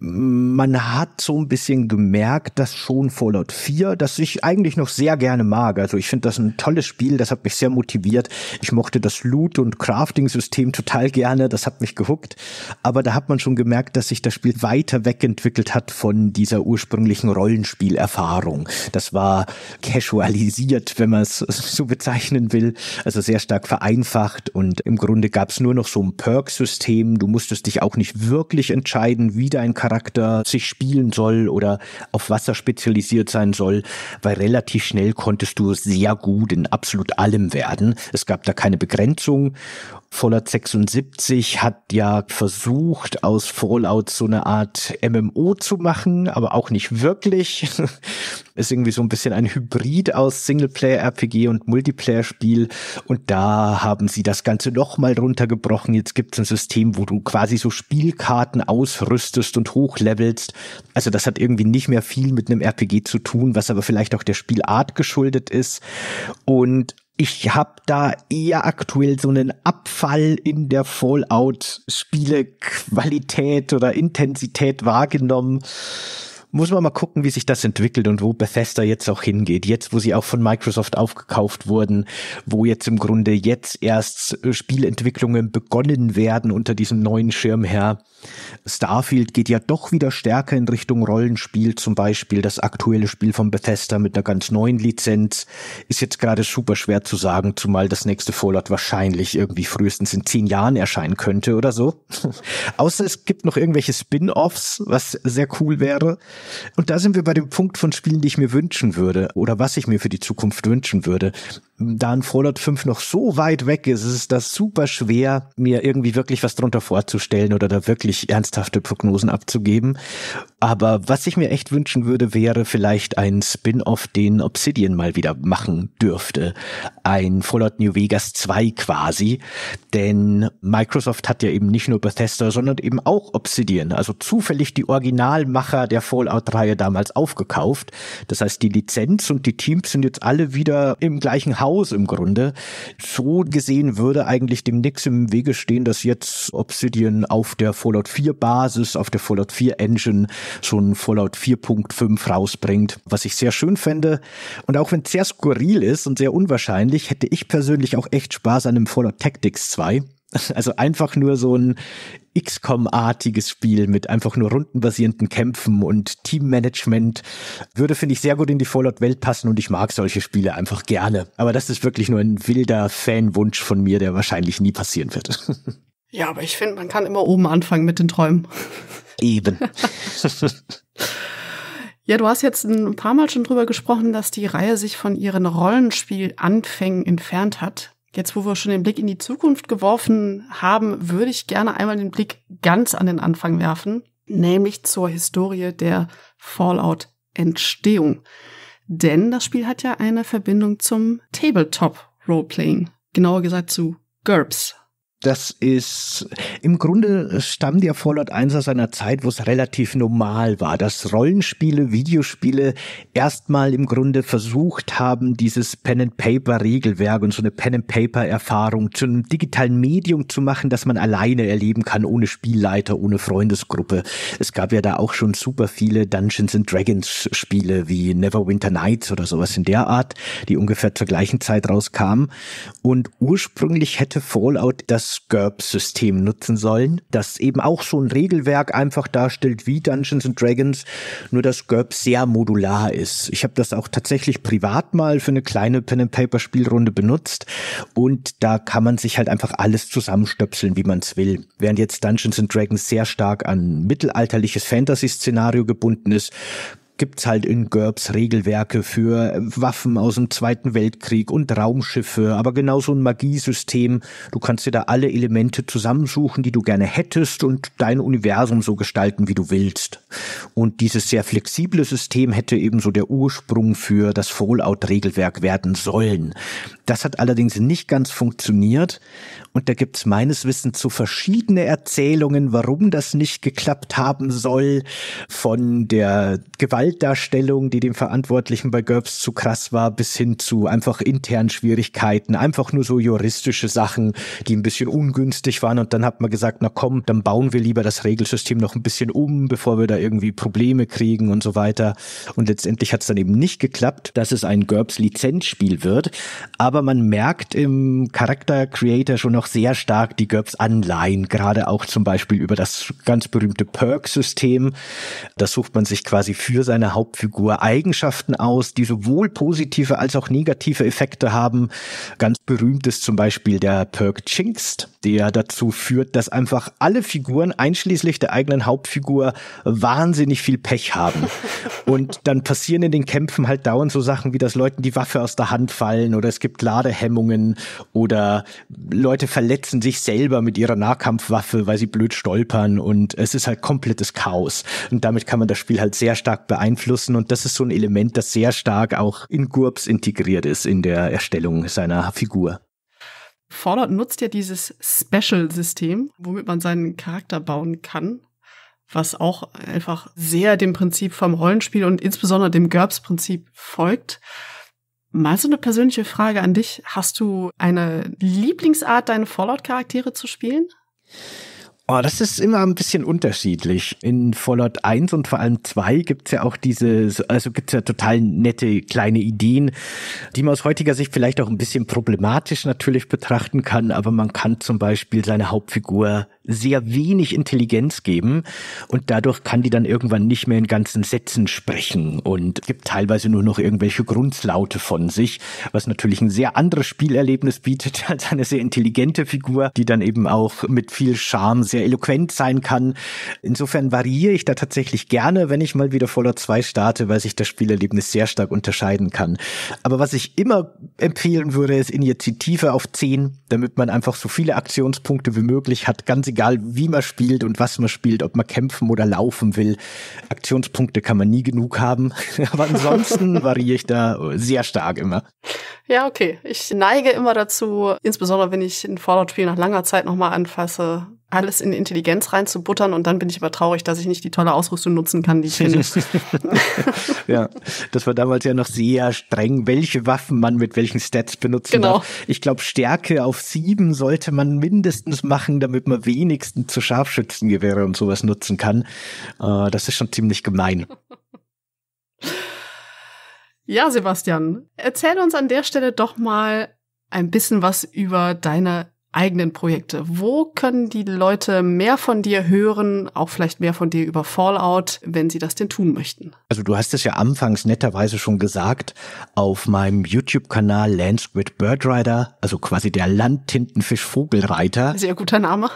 Man hat so ein bisschen gemerkt, dass schon Fallout 4, das ich eigentlich noch sehr gerne mag. Also ich finde das ein tolles Spiel, das hat mich sehr motiviert. Ich mochte das Loot- und Crafting-System total gerne, das hat mich gehuckt. Aber da hat man schon gemerkt, dass sich das Spiel weiter wegentwickelt hat von dieser ursprünglichen Rollenspielerfahrung. Das war casualisiert, wenn man es so bezeichnen will, also sehr stark vereinfacht und im Grunde gab es nur noch so ein Perk-System. Du musstest dich auch nicht wirklich entscheiden, wie dein Charakter sich spielen soll oder auf was er spezialisiert sein soll, weil relativ schnell konntest du sehr gut in absolut allem werden. Es gab da keine Begrenzung Fallout 76 hat ja versucht, aus Fallout so eine Art MMO zu machen, aber auch nicht wirklich. Ist irgendwie so ein bisschen ein Hybrid aus Singleplayer-RPG und Multiplayer-Spiel. Und da haben sie das Ganze nochmal runtergebrochen. Jetzt gibt es ein System, wo du quasi so Spielkarten ausrüstest und hochlevelst. Also das hat irgendwie nicht mehr viel mit einem RPG zu tun, was aber vielleicht auch der Spielart geschuldet ist. Und ich habe da eher aktuell so einen Abfall in der Fallout-Spielequalität oder Intensität wahrgenommen muss man mal gucken, wie sich das entwickelt und wo Bethesda jetzt auch hingeht. Jetzt, wo sie auch von Microsoft aufgekauft wurden, wo jetzt im Grunde jetzt erst äh, Spielentwicklungen begonnen werden unter diesem neuen Schirm her. Starfield geht ja doch wieder stärker in Richtung Rollenspiel, zum Beispiel das aktuelle Spiel von Bethesda mit einer ganz neuen Lizenz. Ist jetzt gerade super schwer zu sagen, zumal das nächste Fallout wahrscheinlich irgendwie frühestens in zehn Jahren erscheinen könnte oder so. Außer es gibt noch irgendwelche Spin-offs, was sehr cool wäre. Und da sind wir bei dem Punkt von Spielen, die ich mir wünschen würde oder was ich mir für die Zukunft wünschen würde da ein Fallout 5 noch so weit weg ist, ist das super schwer, mir irgendwie wirklich was drunter vorzustellen oder da wirklich ernsthafte Prognosen abzugeben. Aber was ich mir echt wünschen würde, wäre vielleicht ein Spin-off, den Obsidian mal wieder machen dürfte. Ein Fallout New Vegas 2 quasi. Denn Microsoft hat ja eben nicht nur Bethesda, sondern eben auch Obsidian, also zufällig die Originalmacher der Fallout-Reihe damals aufgekauft. Das heißt, die Lizenz und die Teams sind jetzt alle wieder im gleichen Haus Chaos im Grunde. So gesehen würde eigentlich dem nichts im Wege stehen, dass jetzt Obsidian auf der Fallout 4 Basis, auf der Fallout 4 Engine schon Fallout 4.5 rausbringt, was ich sehr schön fände. Und auch wenn es sehr skurril ist und sehr unwahrscheinlich, hätte ich persönlich auch echt Spaß an einem Fallout Tactics 2. Also einfach nur so ein XCOM-artiges Spiel mit einfach nur rundenbasierenden Kämpfen und Teammanagement würde, finde ich, sehr gut in die Fallout-Welt passen und ich mag solche Spiele einfach gerne. Aber das ist wirklich nur ein wilder Fanwunsch von mir, der wahrscheinlich nie passieren wird. Ja, aber ich finde, man kann immer oben anfangen mit den Träumen. Eben. Ja, du hast jetzt ein paar Mal schon drüber gesprochen, dass die Reihe sich von ihren Rollenspielanfängen entfernt hat. Jetzt, wo wir schon den Blick in die Zukunft geworfen haben, würde ich gerne einmal den Blick ganz an den Anfang werfen, nämlich zur Historie der Fallout-Entstehung. Denn das Spiel hat ja eine Verbindung zum Tabletop-Roleplaying, genauer gesagt zu GURPS. Das ist im Grunde stammt ja Fallout 1 aus einer Zeit, wo es relativ normal war, dass Rollenspiele, Videospiele erstmal im Grunde versucht haben, dieses Pen-and-Paper-Regelwerk und so eine Pen-and-Paper-Erfahrung zu einem digitalen Medium zu machen, das man alleine erleben kann, ohne Spielleiter, ohne Freundesgruppe. Es gab ja da auch schon super viele Dungeons and Dragons Spiele wie Neverwinter Nights oder sowas in der Art, die ungefähr zur gleichen Zeit rauskamen. Und ursprünglich hätte Fallout das GURB-System nutzen lassen sollen, das eben auch so ein Regelwerk einfach darstellt wie Dungeons and Dragons, nur dass GURPS sehr modular ist. Ich habe das auch tatsächlich privat mal für eine kleine Pen and Paper Spielrunde benutzt und da kann man sich halt einfach alles zusammenstöpseln, wie man es will. Während jetzt Dungeons and Dragons sehr stark an mittelalterliches Fantasy Szenario gebunden ist, gibt's halt in GURPS Regelwerke für äh, Waffen aus dem Zweiten Weltkrieg und Raumschiffe, aber genauso ein Magiesystem. Du kannst dir da alle Elemente zusammensuchen, die du gerne hättest und dein Universum so gestalten, wie du willst. Und dieses sehr flexible System hätte eben so der Ursprung für das Fallout-Regelwerk werden sollen. Das hat allerdings nicht ganz funktioniert und da gibt's meines Wissens so verschiedene Erzählungen, warum das nicht geklappt haben soll von der Gewalt Gewaltdarstellung, die dem Verantwortlichen bei GURPS zu krass war, bis hin zu einfach internen Schwierigkeiten, einfach nur so juristische Sachen, die ein bisschen ungünstig waren. Und dann hat man gesagt, na komm, dann bauen wir lieber das Regelsystem noch ein bisschen um, bevor wir da irgendwie Probleme kriegen und so weiter. Und letztendlich hat es dann eben nicht geklappt, dass es ein GURPS-Lizenzspiel wird. Aber man merkt im Charakter Creator schon noch sehr stark die GURPS-Anleihen, gerade auch zum Beispiel über das ganz berühmte Perk-System. Das sucht man sich quasi für sein seiner Hauptfigur Eigenschaften aus, die sowohl positive als auch negative Effekte haben. Ganz berühmt ist zum Beispiel der Perk Chingst, der dazu führt, dass einfach alle Figuren, einschließlich der eigenen Hauptfigur, wahnsinnig viel Pech haben. Und dann passieren in den Kämpfen halt dauernd so Sachen, wie dass Leuten die Waffe aus der Hand fallen oder es gibt Ladehemmungen oder Leute verletzen sich selber mit ihrer Nahkampfwaffe, weil sie blöd stolpern und es ist halt komplettes Chaos. Und damit kann man das Spiel halt sehr stark beeinflussen beeinflussen. Und das ist so ein Element, das sehr stark auch in GURPS integriert ist in der Erstellung seiner Figur. Fallout nutzt ja dieses Special-System, womit man seinen Charakter bauen kann, was auch einfach sehr dem Prinzip vom Rollenspiel und insbesondere dem GURPS-Prinzip folgt. Mal so eine persönliche Frage an dich. Hast du eine Lieblingsart, deine Fallout-Charaktere zu spielen? Oh, das ist immer ein bisschen unterschiedlich. In Fallout 1 und vor allem 2 gibt's ja auch diese, also gibt's ja total nette kleine Ideen, die man aus heutiger Sicht vielleicht auch ein bisschen problematisch natürlich betrachten kann, aber man kann zum Beispiel seine Hauptfigur sehr wenig Intelligenz geben und dadurch kann die dann irgendwann nicht mehr in ganzen Sätzen sprechen und gibt teilweise nur noch irgendwelche Grundlaute von sich, was natürlich ein sehr anderes Spielerlebnis bietet als eine sehr intelligente Figur, die dann eben auch mit viel Charme sehr eloquent sein kann. Insofern variiere ich da tatsächlich gerne, wenn ich mal wieder Fallout 2 starte, weil sich das Spielerlebnis sehr stark unterscheiden kann. Aber was ich immer empfehlen würde, ist Initiative auf 10, damit man einfach so viele Aktionspunkte wie möglich hat, ganz egal, wie man spielt und was man spielt, ob man kämpfen oder laufen will. Aktionspunkte kann man nie genug haben. Aber ansonsten variiere ich da sehr stark immer. Ja, okay. Ich neige immer dazu, insbesondere wenn ich ein Fallout-Spiel nach langer Zeit nochmal anfasse, alles in Intelligenz reinzubuttern und dann bin ich aber traurig, dass ich nicht die tolle Ausrüstung nutzen kann, die ich finde. ja, das war damals ja noch sehr streng, welche Waffen man mit welchen Stats benutzen genau. darf. Ich glaube, Stärke auf sieben sollte man mindestens machen, damit man wenigstens zu Scharfschützengewehre und sowas nutzen kann. Äh, das ist schon ziemlich gemein. Ja, Sebastian, erzähl uns an der Stelle doch mal ein bisschen was über deine eigenen Projekte? Wo können die Leute mehr von dir hören, auch vielleicht mehr von dir über Fallout, wenn sie das denn tun möchten? Also du hast es ja anfangs netterweise schon gesagt, auf meinem YouTube-Kanal Landsquid Birdrider, also quasi der Landtintenfisch-Vogelreiter. Sehr guter Name.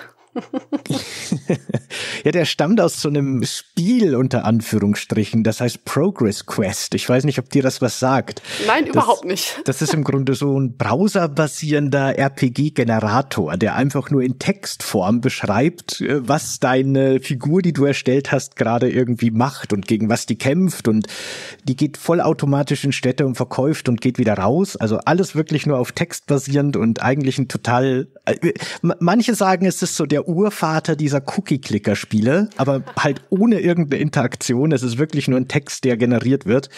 ja, der stammt aus so einem Spiel unter Anführungsstrichen, das heißt Progress Quest. Ich weiß nicht, ob dir das was sagt. Nein, das, überhaupt nicht. das ist im Grunde so ein browserbasierender RPG-Generator, der einfach nur in Textform beschreibt, äh, was deine Figur, die du erstellt hast, gerade irgendwie macht und gegen was die kämpft und die geht vollautomatisch in Städte und verkauft und geht wieder raus. Also alles wirklich nur auf Text basierend und eigentlich ein total, äh, äh, manche sagen, es ist so der Urvater dieser Cookie-Clicker-Spiele, aber halt ohne irgendeine Interaktion. Es ist wirklich nur ein Text, der generiert wird.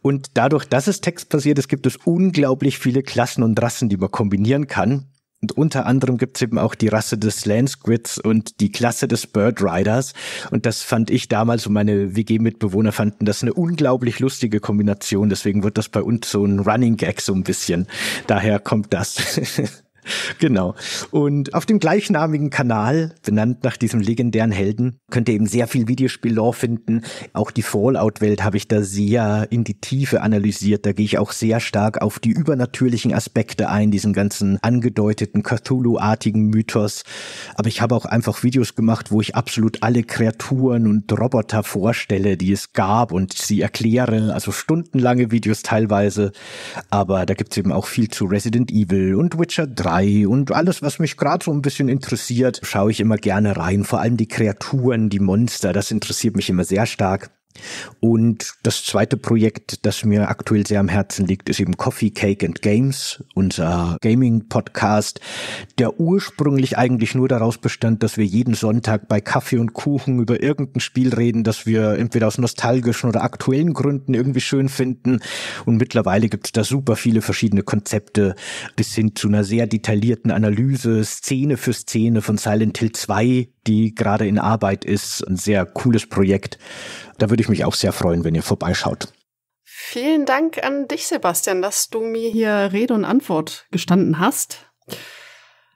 Und dadurch, dass es Text passiert, es gibt es unglaublich viele Klassen und Rassen, die man kombinieren kann. Und unter anderem gibt es eben auch die Rasse des Landsquids und die Klasse des Bird Riders. Und das fand ich damals und meine WG-Mitbewohner fanden das eine unglaublich lustige Kombination. Deswegen wird das bei uns so ein Running Gag so ein bisschen. Daher kommt das. genau. Und auf dem gleichnamigen Kanal, benannt nach diesem legendären Helden, könnt ihr eben sehr viel Videospiel-Lore finden. Auch die Fallout-Welt habe ich da sehr in die Tiefe analysiert. Da gehe ich auch sehr stark auf die übernatürlichen Aspekte ein, diesen ganzen angedeuteten Cthulhu-artigen Mythos. Aber ich habe auch einfach Videos gemacht, wo ich absolut alle Kreaturen und Roboter vorstelle, die es gab und sie erkläre. Also stundenlange Videos teilweise. Aber da gibt es eben auch viel zu Resident Evil und Witcher 3 Samurai und alles, was mich gerade so ein bisschen interessiert, schaue ich immer gerne rein. Vor allem die Kreaturen, die Monster, das interessiert mich immer sehr stark. Und das zweite Projekt, das mir aktuell sehr am Herzen liegt, ist eben Coffee, Cake and Games, unser Gaming-Podcast, der ursprünglich eigentlich nur daraus bestand, dass wir jeden Sonntag bei Kaffee und Kuchen über irgendein Spiel reden, das wir entweder aus nostalgischen oder aktuellen Gründen irgendwie schön finden. Und mittlerweile gibt es da super viele verschiedene Konzepte bis hin zu einer sehr detaillierten Analyse, Szene für Szene von Silent Hill 2 die gerade in Arbeit ist. Ein sehr cooles Projekt. Da würde ich mich auch sehr freuen, wenn ihr vorbeischaut. Vielen Dank an dich, Sebastian, dass du mir hier Rede und Antwort gestanden hast.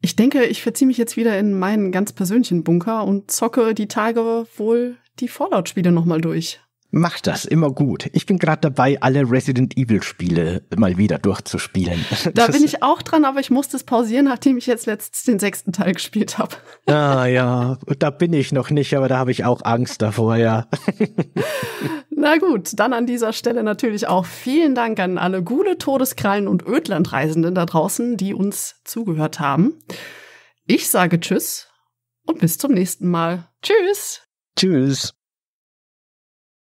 Ich denke, ich verziehe mich jetzt wieder in meinen ganz persönlichen Bunker und zocke die Tage wohl die Fallout-Spiele nochmal durch. Mach das, immer gut. Ich bin gerade dabei, alle Resident Evil-Spiele mal wieder durchzuspielen. Da das bin ich auch dran, aber ich musste es pausieren, nachdem ich jetzt letztens den sechsten Teil gespielt habe. Ah ja, da bin ich noch nicht, aber da habe ich auch Angst davor, ja. Na gut, dann an dieser Stelle natürlich auch vielen Dank an alle gute Todeskrallen und Ödlandreisenden da draußen, die uns zugehört haben. Ich sage Tschüss und bis zum nächsten Mal. Tschüss! Tschüss!